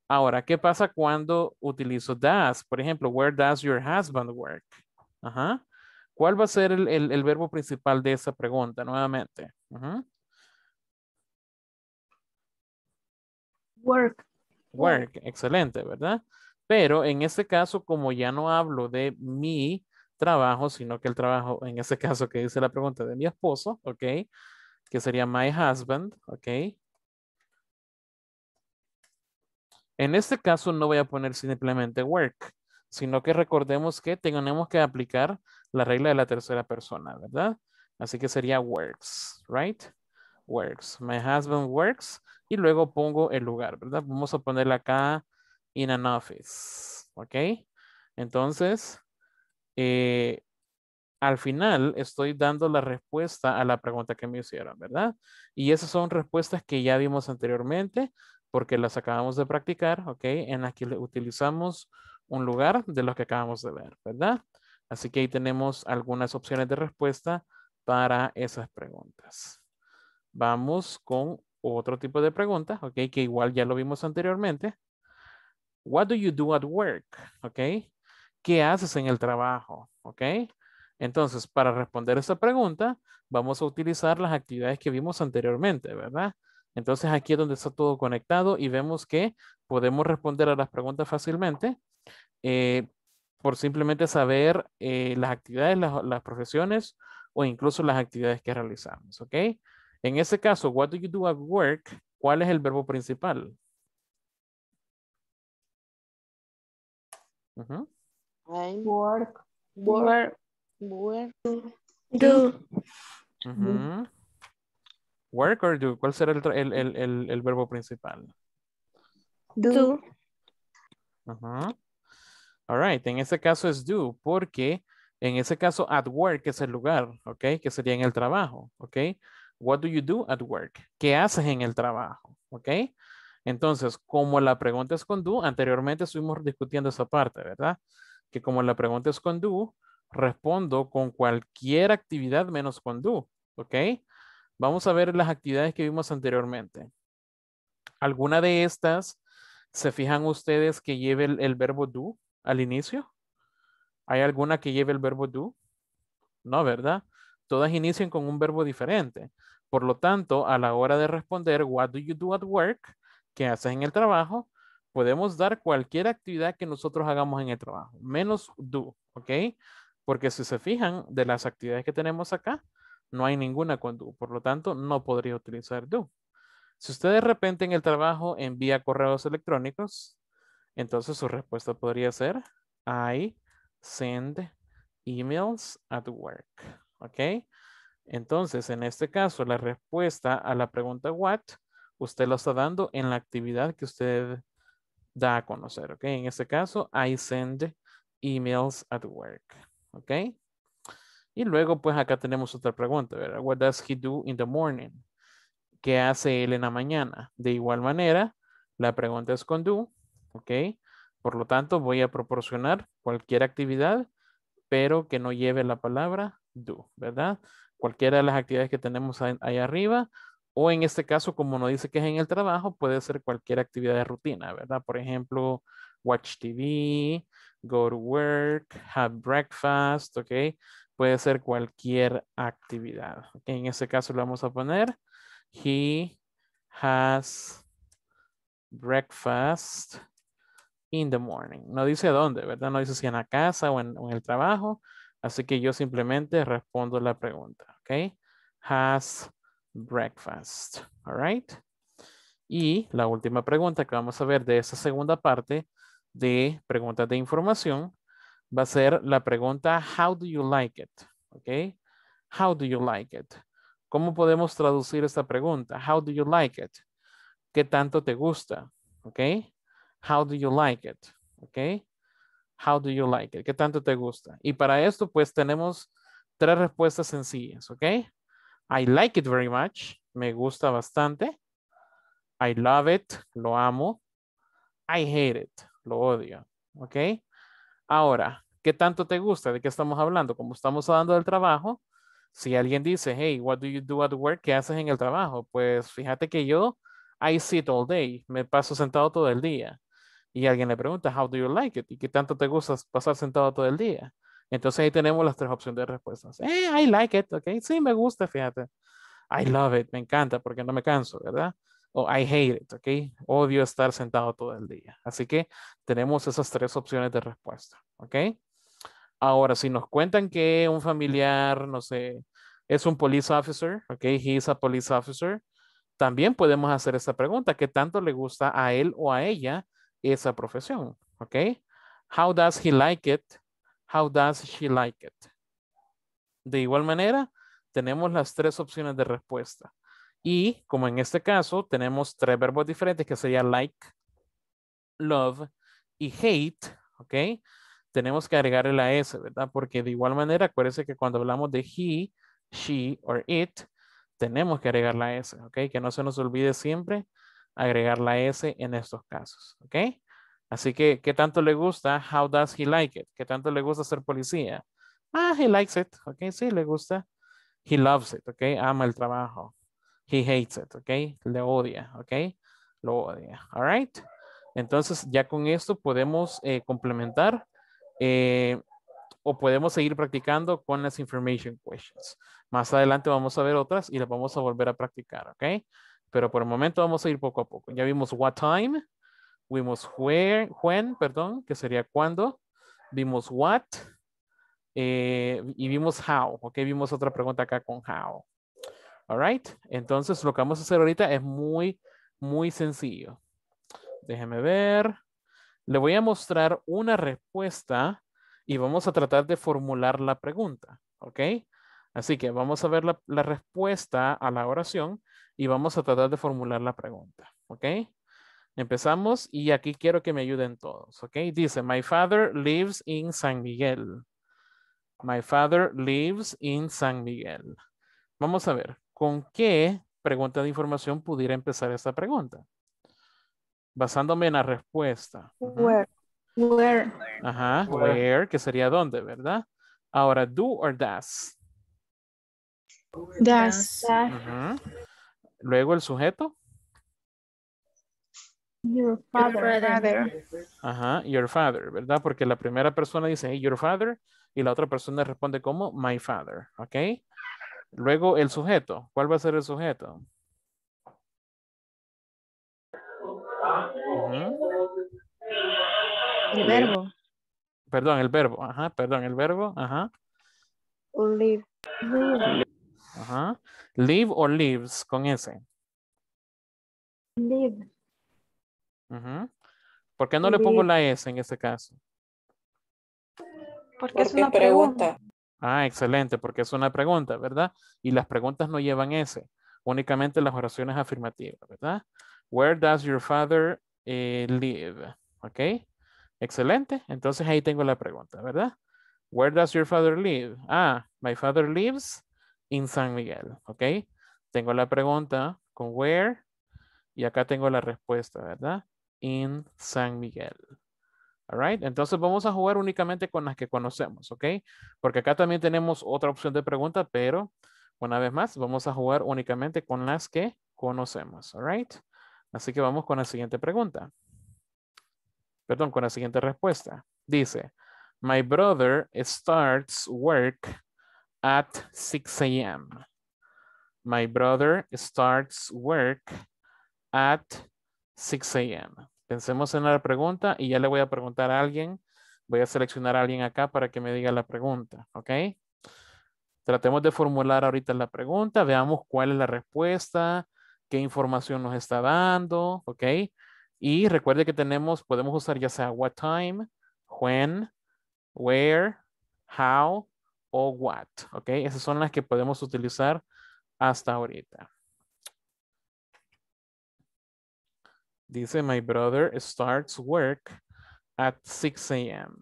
S1: Ahora, ¿qué pasa cuando utilizo does? Por ejemplo, where does your husband work? Ajá. ¿Cuál va a ser el, verbo principal de esa pregunta nuevamente? Work. Work, excelente, ¿verdad? Pero en este caso, como ya no hablo de me, trabajo, sino que el trabajo, en ese caso que dice la pregunta de mi esposo, ¿ok? Que sería my husband, ¿ok? En este caso no voy a poner simplemente work, sino que recordemos que tenemos que aplicar la regla de la tercera persona, ¿verdad? Así que sería works, right? Works. My husband works. Y luego pongo el lugar, ¿verdad? Vamos a ponerla acá in an office, ¿ok? Entonces, eh, al final estoy dando la respuesta a la pregunta que me hicieron, ¿verdad? Y esas son respuestas que ya vimos anteriormente porque las acabamos de practicar, ¿ok? En las que utilizamos un lugar de los que acabamos de ver, ¿verdad? Así que ahí tenemos algunas opciones de respuesta para esas preguntas. Vamos con otro tipo de pregunta, ¿ok? Que igual ya lo vimos anteriormente. What do you do at work? ¿Ok? ¿Qué haces en el trabajo? ¿Ok? Entonces, para responder esa pregunta, vamos a utilizar las actividades que vimos anteriormente, ¿verdad? Entonces, aquí es donde está todo conectado y vemos que podemos responder a las preguntas fácilmente eh, por simplemente saber eh, las actividades, las, profesiones o incluso las actividades que realizamos, ¿ok? En ese caso, what do you do at work? ¿Cuál es el verbo principal?
S2: work, work, work, do.
S1: Work or do. ¿Cuál será el, verbo principal? Do. All right. En ese caso es do, porque en ese caso at work es el lugar, ¿ok? Que sería en el trabajo, ¿ok? What do you do at work? ¿Qué haces en el trabajo? ¿Ok? Entonces, como la pregunta es con do, anteriormente estuvimos discutiendo esa parte, ¿verdad? que como la pregunta es con do, respondo con cualquier actividad menos con do, ¿ok? Vamos a ver las actividades que vimos anteriormente. ¿Alguna de estas se fijan ustedes que lleve el, verbo do al inicio? ¿Hay alguna que lleve el verbo do? No, ¿verdad? Todas inician con un verbo diferente. Por lo tanto, a la hora de responder, what do you do at work? ¿Qué haces en el trabajo? podemos dar cualquier actividad que nosotros hagamos en el trabajo, menos do, ¿ok? Porque si se fijan, de las actividades que tenemos acá, no hay ninguna con do, por lo tanto, no podría utilizar do. Si usted de repente en el trabajo envía correos electrónicos, entonces su respuesta podría ser I send emails at work. ¿Ok? Entonces, en este caso, la respuesta a la pregunta what, usted lo está dando en la actividad que usted da a conocer, ¿ok? En este caso, I send emails at work, ¿ok? Y luego, pues acá tenemos otra pregunta, ¿verdad? What does he do in the morning? ¿Qué hace él en la mañana? De igual manera, la pregunta es con do, ¿ok? Por lo tanto, voy a proporcionar cualquier actividad, pero que no lleve la palabra do, ¿verdad? Cualquiera de las actividades que tenemos ahí arriba, o en este caso, como no dice que es en el trabajo, puede ser cualquier actividad de rutina, ¿verdad? Por ejemplo, watch TV, go to work, have breakfast, ¿ok? Puede ser cualquier actividad. En este caso lo vamos a poner, he has breakfast in the morning. No dice dónde, ¿verdad? No dice si en la casa o en, o en el trabajo. Así que yo simplemente respondo la pregunta, ¿ok? Has breakfast. All Y la última pregunta que vamos a ver de esa segunda parte de preguntas de información va a ser la pregunta How do you like it? Ok. How do you like it? ¿Cómo podemos traducir esta pregunta? How do you like it? ¿Qué tanto te gusta? Ok. How do you like it? Ok. How do you like it? ¿Qué tanto te gusta? Y para esto, pues tenemos tres respuestas sencillas. Ok. I like it very much. Me gusta bastante. I love it. Lo amo. I hate it. Lo odio. ¿Ok? Ahora, ¿qué tanto te gusta? ¿De qué estamos hablando? Como estamos hablando del trabajo, si alguien dice, hey, what do you do at work? ¿Qué haces en el trabajo? Pues fíjate que yo, I sit all day. Me paso sentado todo el día. Y alguien le pregunta, how do you like it? ¿Y qué tanto te gusta pasar sentado todo el día? Entonces ahí tenemos las tres opciones de respuesta. Eh, I like it, ok. Sí, me gusta, fíjate. I love it, me encanta porque no me canso, ¿verdad? O I hate it, ok. Odio estar sentado todo el día. Así que tenemos esas tres opciones de respuesta, ok. Ahora, si nos cuentan que un familiar, no sé, es un police officer, ok, he is a police officer, también podemos hacer esta pregunta, ¿qué tanto le gusta a él o a ella esa profesión? Ok, how does he like it? How does she like it? De igual manera, tenemos las tres opciones de respuesta. Y como en este caso, tenemos tres verbos diferentes que serían like, love y hate, ¿ok? Tenemos que agregarle la S, ¿verdad? Porque de igual manera, acuérdense que cuando hablamos de he, she or it, tenemos que agregar la S, ¿ok? Que no se nos olvide siempre agregar la S en estos casos, ¿ok? Así que, ¿qué tanto le gusta? How does he like it? ¿Qué tanto le gusta ser policía? Ah, he likes it. Ok, sí, le gusta. He loves it. Ok, ama el trabajo. He hates it. Ok, le odia. Ok, lo odia. All right. Entonces, ya con esto podemos eh, complementar eh, o podemos seguir practicando con las information questions. Más adelante vamos a ver otras y las vamos a volver a practicar. Ok, pero por el momento vamos a ir poco a poco. Ya vimos what time. Vimos where, when, perdón, que sería cuando. Vimos what. Eh, y vimos how, ok, vimos otra pregunta acá con how. right. entonces lo que vamos a hacer ahorita es muy, muy sencillo. Déjeme ver. Le voy a mostrar una respuesta y vamos a tratar de formular la pregunta, ok. Así que vamos a ver la respuesta a la oración y vamos a tratar de formular la pregunta, ok. Empezamos y aquí quiero que me ayuden todos, ¿ok? Dice, my father lives in San Miguel. My father lives in San Miguel. Vamos a ver, ¿con qué pregunta de información pudiera empezar esta pregunta? Basándome en la respuesta.
S2: Where. Where.
S1: Ajá, where, que sería dónde, ¿verdad? Ahora, do or does.
S2: Does.
S1: Luego el sujeto.
S2: Your father.
S1: Ajá, your father, ¿verdad? Porque la primera persona dice your father y la otra persona responde como my father, ¿ok? Luego el sujeto. ¿Cuál va a ser el sujeto? El verbo. Perdón, el verbo. Ajá, perdón, el verbo. Ajá. Live. Ajá. Live o lives con ese. Live. ¿Por qué no le pongo la S en este caso?
S2: Porque, es una pregunta.
S1: Ah, excelente, porque es una pregunta, ¿verdad? Y las preguntas no llevan S, únicamente las oraciones afirmativas, ¿verdad? Where does your father eh, live? ¿Ok? Excelente. Entonces ahí tengo la pregunta, ¿verdad? Where does your father live? Ah, my father lives in San Miguel, ¿ok? Tengo la pregunta con where y acá tengo la respuesta, ¿verdad? En San Miguel. All Entonces vamos a jugar únicamente con las que conocemos, ¿ok? Porque acá también tenemos otra opción de pregunta, pero una vez más vamos a jugar únicamente con las que conocemos, all right? Así que vamos con la siguiente pregunta. Perdón, con la siguiente respuesta. Dice, my brother starts work at 6 a.m. My brother starts work at 6 a.m. Pensemos en la pregunta y ya le voy a preguntar a alguien. Voy a seleccionar a alguien acá para que me diga la pregunta, ¿ok? Tratemos de formular ahorita la pregunta, veamos cuál es la respuesta, qué información nos está dando, ¿ok? Y recuerde que tenemos, podemos usar ya sea what time, when, where, how o what, ¿ok? Esas son las que podemos utilizar hasta ahorita. Dice, my brother starts work at 6 a.m.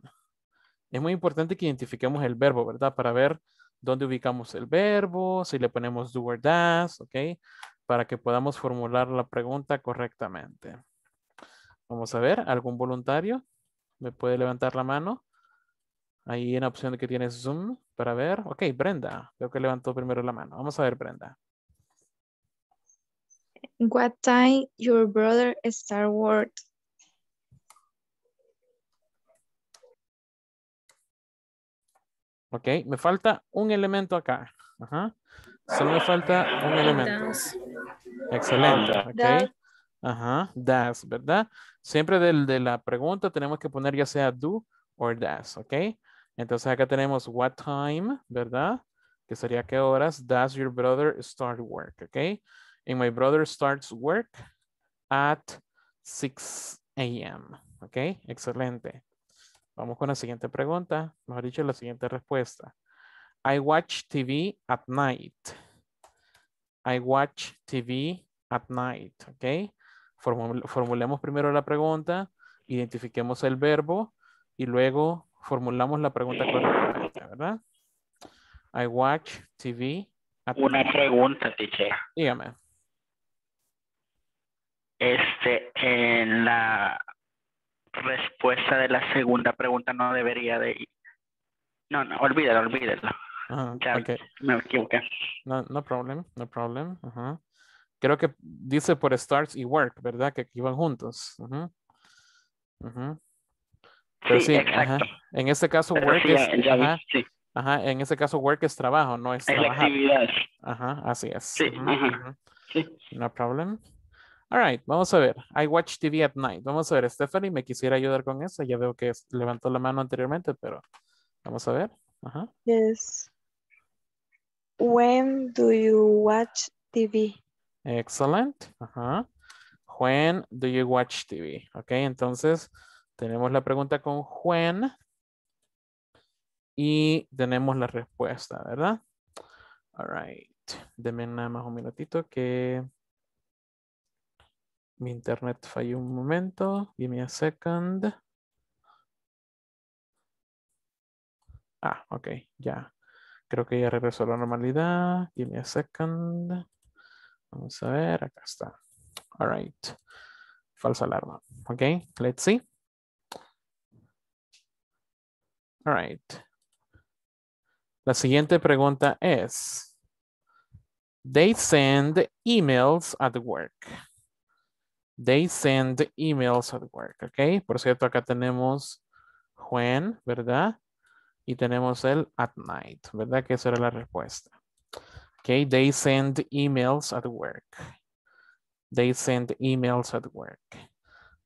S1: Es muy importante que identifiquemos el verbo, ¿verdad? Para ver dónde ubicamos el verbo, si le ponemos do or does, ¿ok? Para que podamos formular la pregunta correctamente. Vamos a ver, ¿algún voluntario me puede levantar la mano? Ahí en la opción que tiene Zoom para ver. Ok, Brenda, veo que levantó primero la mano. Vamos a ver, Brenda.
S2: What time your brother start work?
S1: Ok, me falta un elemento acá. Solo me falta un elemento. Excelente. Ah, Ajá. Das, ¿verdad? Siempre del, de la pregunta tenemos que poner ya sea do or das. Ok. Entonces acá tenemos what time, ¿verdad? Que sería qué horas does your brother start work. Ok and my brother starts work at 6 a.m. Ok, excelente. Vamos con la siguiente pregunta, mejor dicho, la siguiente respuesta. I watch TV at night. I watch TV at night, ok. formulemos primero la pregunta, identifiquemos el verbo y luego formulamos la pregunta correcta, ¿verdad? I watch TV at Una pregunta, teacher. Dígame este, en la respuesta de la segunda pregunta no debería de ir. No, no, olvídalo, olvídalo. Ah, ya, okay. Me equivoqué. No, no problem, no problem. Creo que dice por starts y work, ¿verdad? Que iban juntos. Pero sí, exacto. En este caso, work es. ajá, en este caso, work es trabajo, no es, Actividad. Ajá, así es. Sí, ajá. Sí. No problem. All right, vamos a ver. I watch TV at night. Vamos a ver, Stephanie, me quisiera ayudar con eso. Ya veo que levantó la mano anteriormente, pero vamos a ver. Yes.
S2: When do you watch TV?
S1: Excellent. When do you watch TV? Ok, entonces tenemos la pregunta con when y tenemos la respuesta, ¿verdad? All right. Deme nada más un minutito que... Mi internet falló un momento. Give me a second. Ah, ok, ya. Creo que ya regresó a la normalidad. Give me a second. Vamos a ver, acá está. All right. Falsa alarma. Ok, let's see. All right. La siguiente pregunta es, they send emails at work. They send emails at work, ¿ok? Por cierto, acá tenemos Juan, ¿verdad? Y tenemos el at night, ¿verdad? Que esa era la respuesta. Ok, they send emails at work. They send emails at work.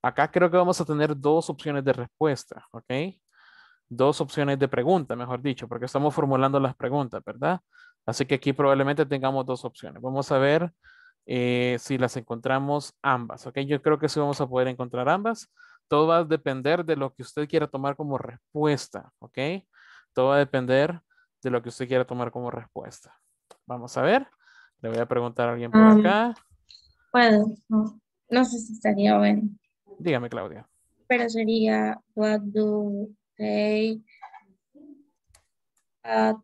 S1: Acá creo que vamos a tener dos opciones de respuesta, ¿ok? Dos opciones de pregunta, mejor dicho, porque estamos formulando las preguntas, ¿verdad? Así que aquí probablemente tengamos dos opciones. Vamos a ver eh, si las encontramos ambas. ¿ok? Yo creo que sí vamos a poder encontrar ambas. Todo va a depender de lo que usted quiera tomar como respuesta. ¿ok? Todo va a depender de lo que usted quiera tomar como respuesta. Vamos a ver. Le voy a preguntar a alguien por mm. acá.
S2: Puedo. No, sé si estaría bien,
S1: Dígame, Claudia.
S2: Pero sería, what do they at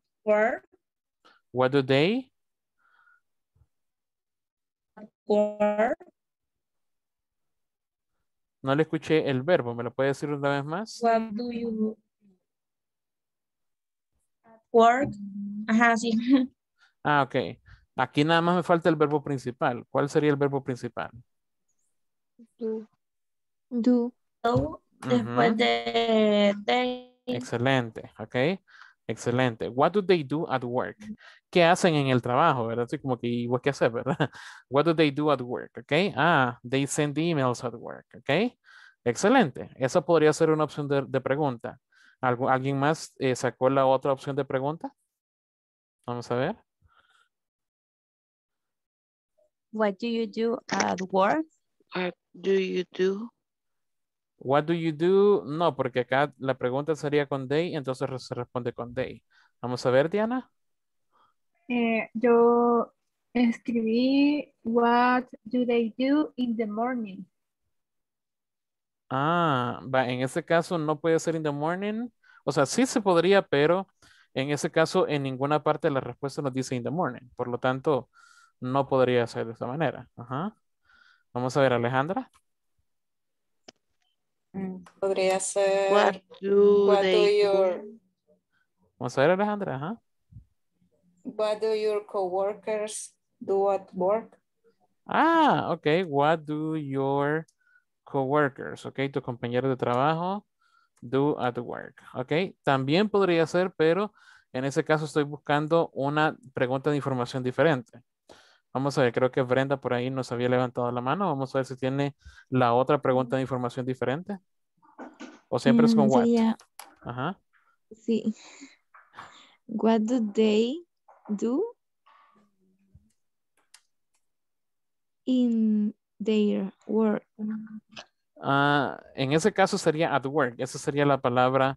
S1: What do they? No le escuché el verbo, ¿me lo puede decir una vez más? What
S2: do you work? Ajá, sí.
S1: Ah, ok. Aquí nada más me falta el verbo principal. ¿Cuál sería el verbo principal?
S2: Do. Do. Después de.
S1: Excelente, ok. Excelente. What do they do at work? ¿Qué hacen en el trabajo? ¿Verdad? Así como que, igual qué hacer, ¿Verdad? What do they do at work? ¿Ok? Ah, they send emails at work. ¿Ok? Excelente. Esa podría ser una opción de, pregunta. ¿Alguien más eh, sacó la otra opción de pregunta? Vamos a ver. What do you do at work? What do you do What do you do? No, porque acá la pregunta sería con day, entonces se responde con day. Vamos a ver, Diana.
S2: Eh, yo escribí What do they do in the morning?
S1: Ah, va, en este caso no puede ser in the morning. O sea, sí se podría, pero en ese caso en ninguna parte de la respuesta nos dice in the morning. Por lo tanto, no podría ser de esa manera. Vamos a ver, Alejandra. Mm,
S2: podría ser. What do, your.
S1: Vamos a ver, Alejandra.
S2: What do your coworkers do at work?
S1: Ah, ok. What do your coworkers, ok, tu compañeros de trabajo, do at work, ok. También podría ser, pero en ese caso estoy buscando una pregunta de información diferente. Vamos a ver, creo que Brenda por ahí nos había levantado la mano. Vamos a ver si tiene la otra pregunta de información diferente. O siempre es con mm, what. Ajá.
S2: Sí. What do they do in their work?
S1: Ah, en ese caso sería at work. Esa sería la palabra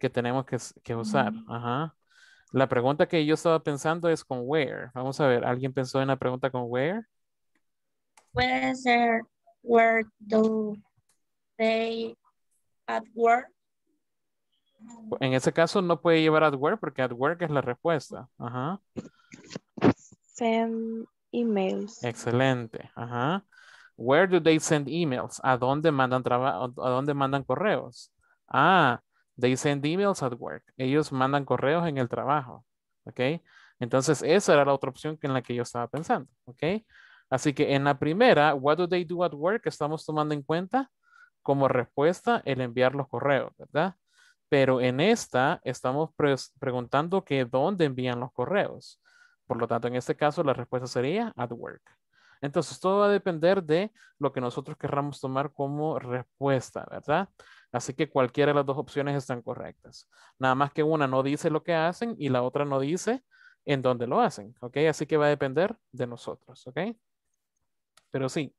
S1: que tenemos que, que usar. Mm. Ajá. La pregunta que yo estaba pensando es con where. Vamos a ver, ¿alguien pensó en la pregunta con where?
S2: Puede ser where do they at work.
S1: En ese caso no puede llevar at work porque at work es la respuesta. Ajá.
S2: Send emails.
S1: Excelente. Ajá. Where do they send emails? ¿A dónde mandan, ¿A dónde mandan correos? Ah, They send emails at work. Ellos mandan correos en el trabajo. ¿Ok? Entonces, esa era la otra opción en la que yo estaba pensando. ¿Ok? Así que en la primera, what do they do at work? Estamos tomando en cuenta como respuesta el enviar los correos, ¿verdad? Pero en esta estamos preguntando que dónde envían los correos. Por lo tanto, en este caso, la respuesta sería at work. Entonces, todo va a depender de lo que nosotros querramos tomar como respuesta, ¿verdad? Así que cualquiera de las dos opciones están correctas. Nada más que una no dice lo que hacen y la otra no dice en dónde lo hacen, ¿ok? Así que va a depender de nosotros, ¿ok? Pero sí,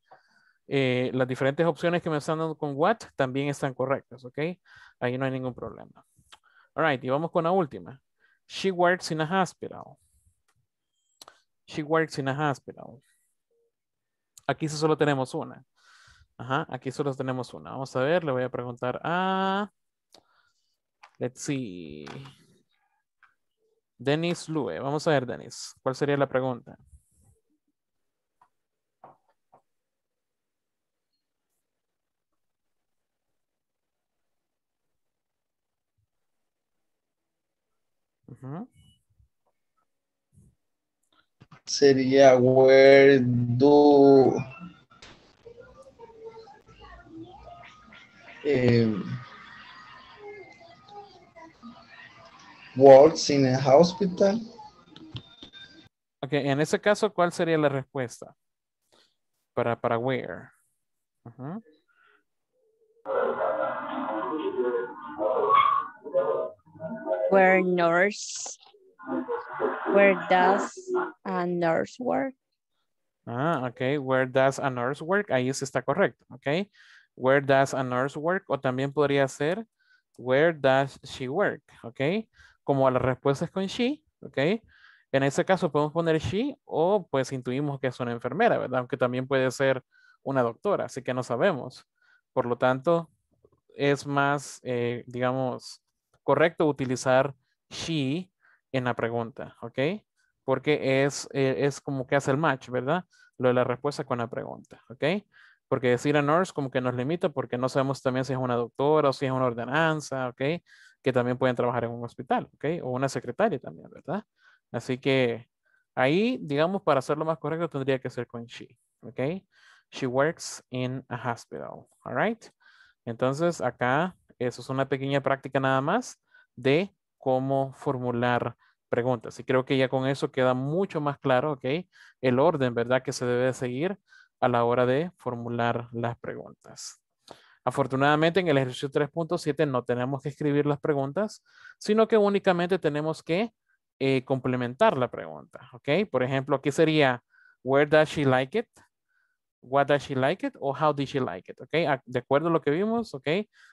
S1: eh, las diferentes opciones que me están dando con what también están correctas, ¿ok? Ahí no hay ningún problema. All right, y vamos con la última. She works in a hospital. She works in a hospital. Aquí solo tenemos una. Ajá, aquí solo tenemos una. Vamos a ver, le voy a preguntar a... Let's see. Denis Lue. Vamos a ver, Denis. ¿Cuál sería la pregunta? Sería, where eh, in a hospital. en ese caso, ¿cuál sería la respuesta? Para, para where. Where nurse.
S2: Where does a nurse work?
S1: Ah, ok. Where does a nurse work? Ahí sí está correcto, ok where does a nurse work? O también podría ser, where does she work? ¿Ok? Como la respuesta es con she, ¿ok? En ese caso podemos poner she o pues intuimos que es una enfermera, ¿verdad? Aunque también puede ser una doctora, así que no sabemos. Por lo tanto, es más, eh, digamos, correcto utilizar she en la pregunta, ¿ok? Porque es, eh, es como que hace el match, ¿verdad? Lo de la respuesta con la pregunta, ¿ok? porque decir a nurse como que nos limita porque no sabemos también si es una doctora o si es una ordenanza, ¿ok? Que también pueden trabajar en un hospital, ¿ok? O una secretaria también, ¿verdad? Así que ahí, digamos, para hacerlo más correcto tendría que ser con she, ¿ok? She works in a hospital, ¿all right? Entonces acá, eso es una pequeña práctica nada más de cómo formular preguntas. Y creo que ya con eso queda mucho más claro, ¿ok? El orden, ¿verdad? Que se debe seguir a la hora de formular las preguntas. Afortunadamente en el ejercicio 3.7 no tenemos que escribir las preguntas, sino que únicamente tenemos que eh, complementar la pregunta, ¿ok? Por ejemplo, aquí sería, where does she like it? What does she like it? O how did she like it? ¿Ok? Ah, de acuerdo a lo que vimos, ¿ok?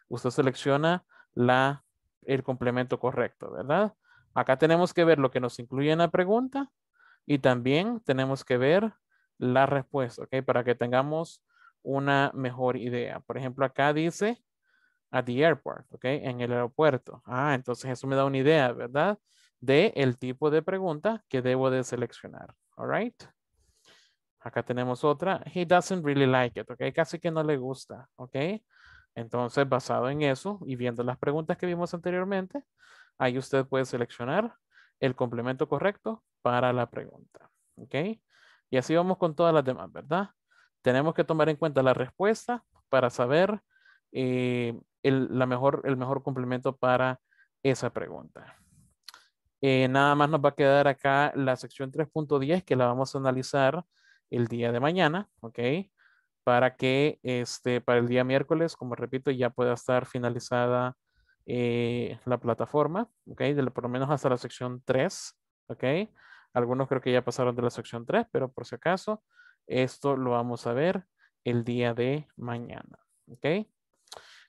S1: Usted selecciona la, el complemento correcto, ¿verdad? Acá tenemos que ver lo que nos incluye en la pregunta y también tenemos que ver la respuesta, ¿ok? Para que tengamos una mejor idea. Por ejemplo, acá dice at the airport, ¿ok? En el aeropuerto. Ah, entonces eso me da una idea, ¿verdad? De el tipo de pregunta que debo de seleccionar, all right? Acá tenemos otra. He doesn't really like it, ¿ok? Casi que no le gusta, ¿ok? Entonces, basado en eso y viendo las preguntas que vimos anteriormente, ahí usted puede seleccionar el complemento correcto para la pregunta, ¿ok? Y así vamos con todas las demás, ¿verdad? Tenemos que tomar en cuenta la respuesta para saber eh, el, mejor, el mejor complemento para esa pregunta. Eh, nada más nos va a quedar acá la sección 3.10 que la vamos a analizar el día de mañana, ¿ok? Para que este, para el día miércoles, como repito, ya pueda estar finalizada eh, la plataforma, ¿ok? De, por lo menos hasta la sección 3, ¿ok? Algunos creo que ya pasaron de la sección 3, pero por si acaso, esto lo vamos a ver el día de mañana. ¿Ok?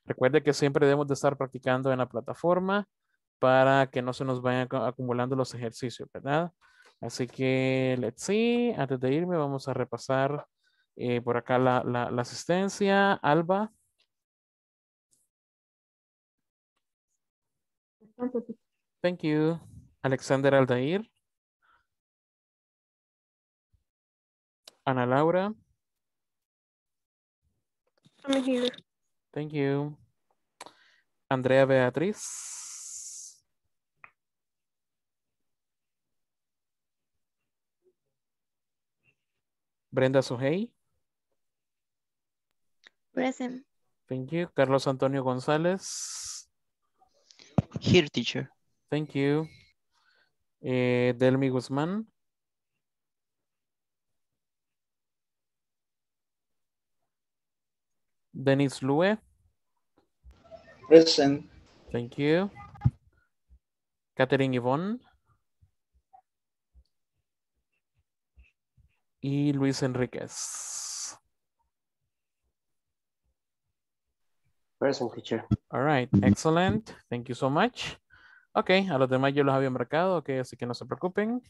S1: Recuerde que siempre debemos de estar practicando en la plataforma para que no se nos vayan acumulando los ejercicios, ¿verdad? Así que, let's see, antes de irme vamos a repasar eh, por acá la, asistencia. Alba. Thank you. Alexander Aldair.
S2: Ana Laura. I'm here.
S1: Thank you. Andrea Beatriz. Brenda Sohey. Present. Thank you. Carlos Antonio González. Here, teacher. Thank you. Eh, Delmi Guzmán. Denise Lue. Present. Thank you. Catherine Yvonne. Y Luis Enriquez. Present teacher. All right, excellent. Thank you so much. Ok, a los demás yo los había marcado, ok, así que no se preocupen.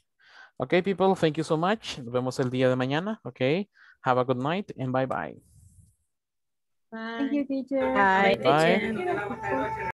S1: Ok, people, thank you so much. Nos vemos el día de mañana, ok. Have a good night and bye bye.
S2: Bye. Thank you, teacher. Bye. Bye. Bye.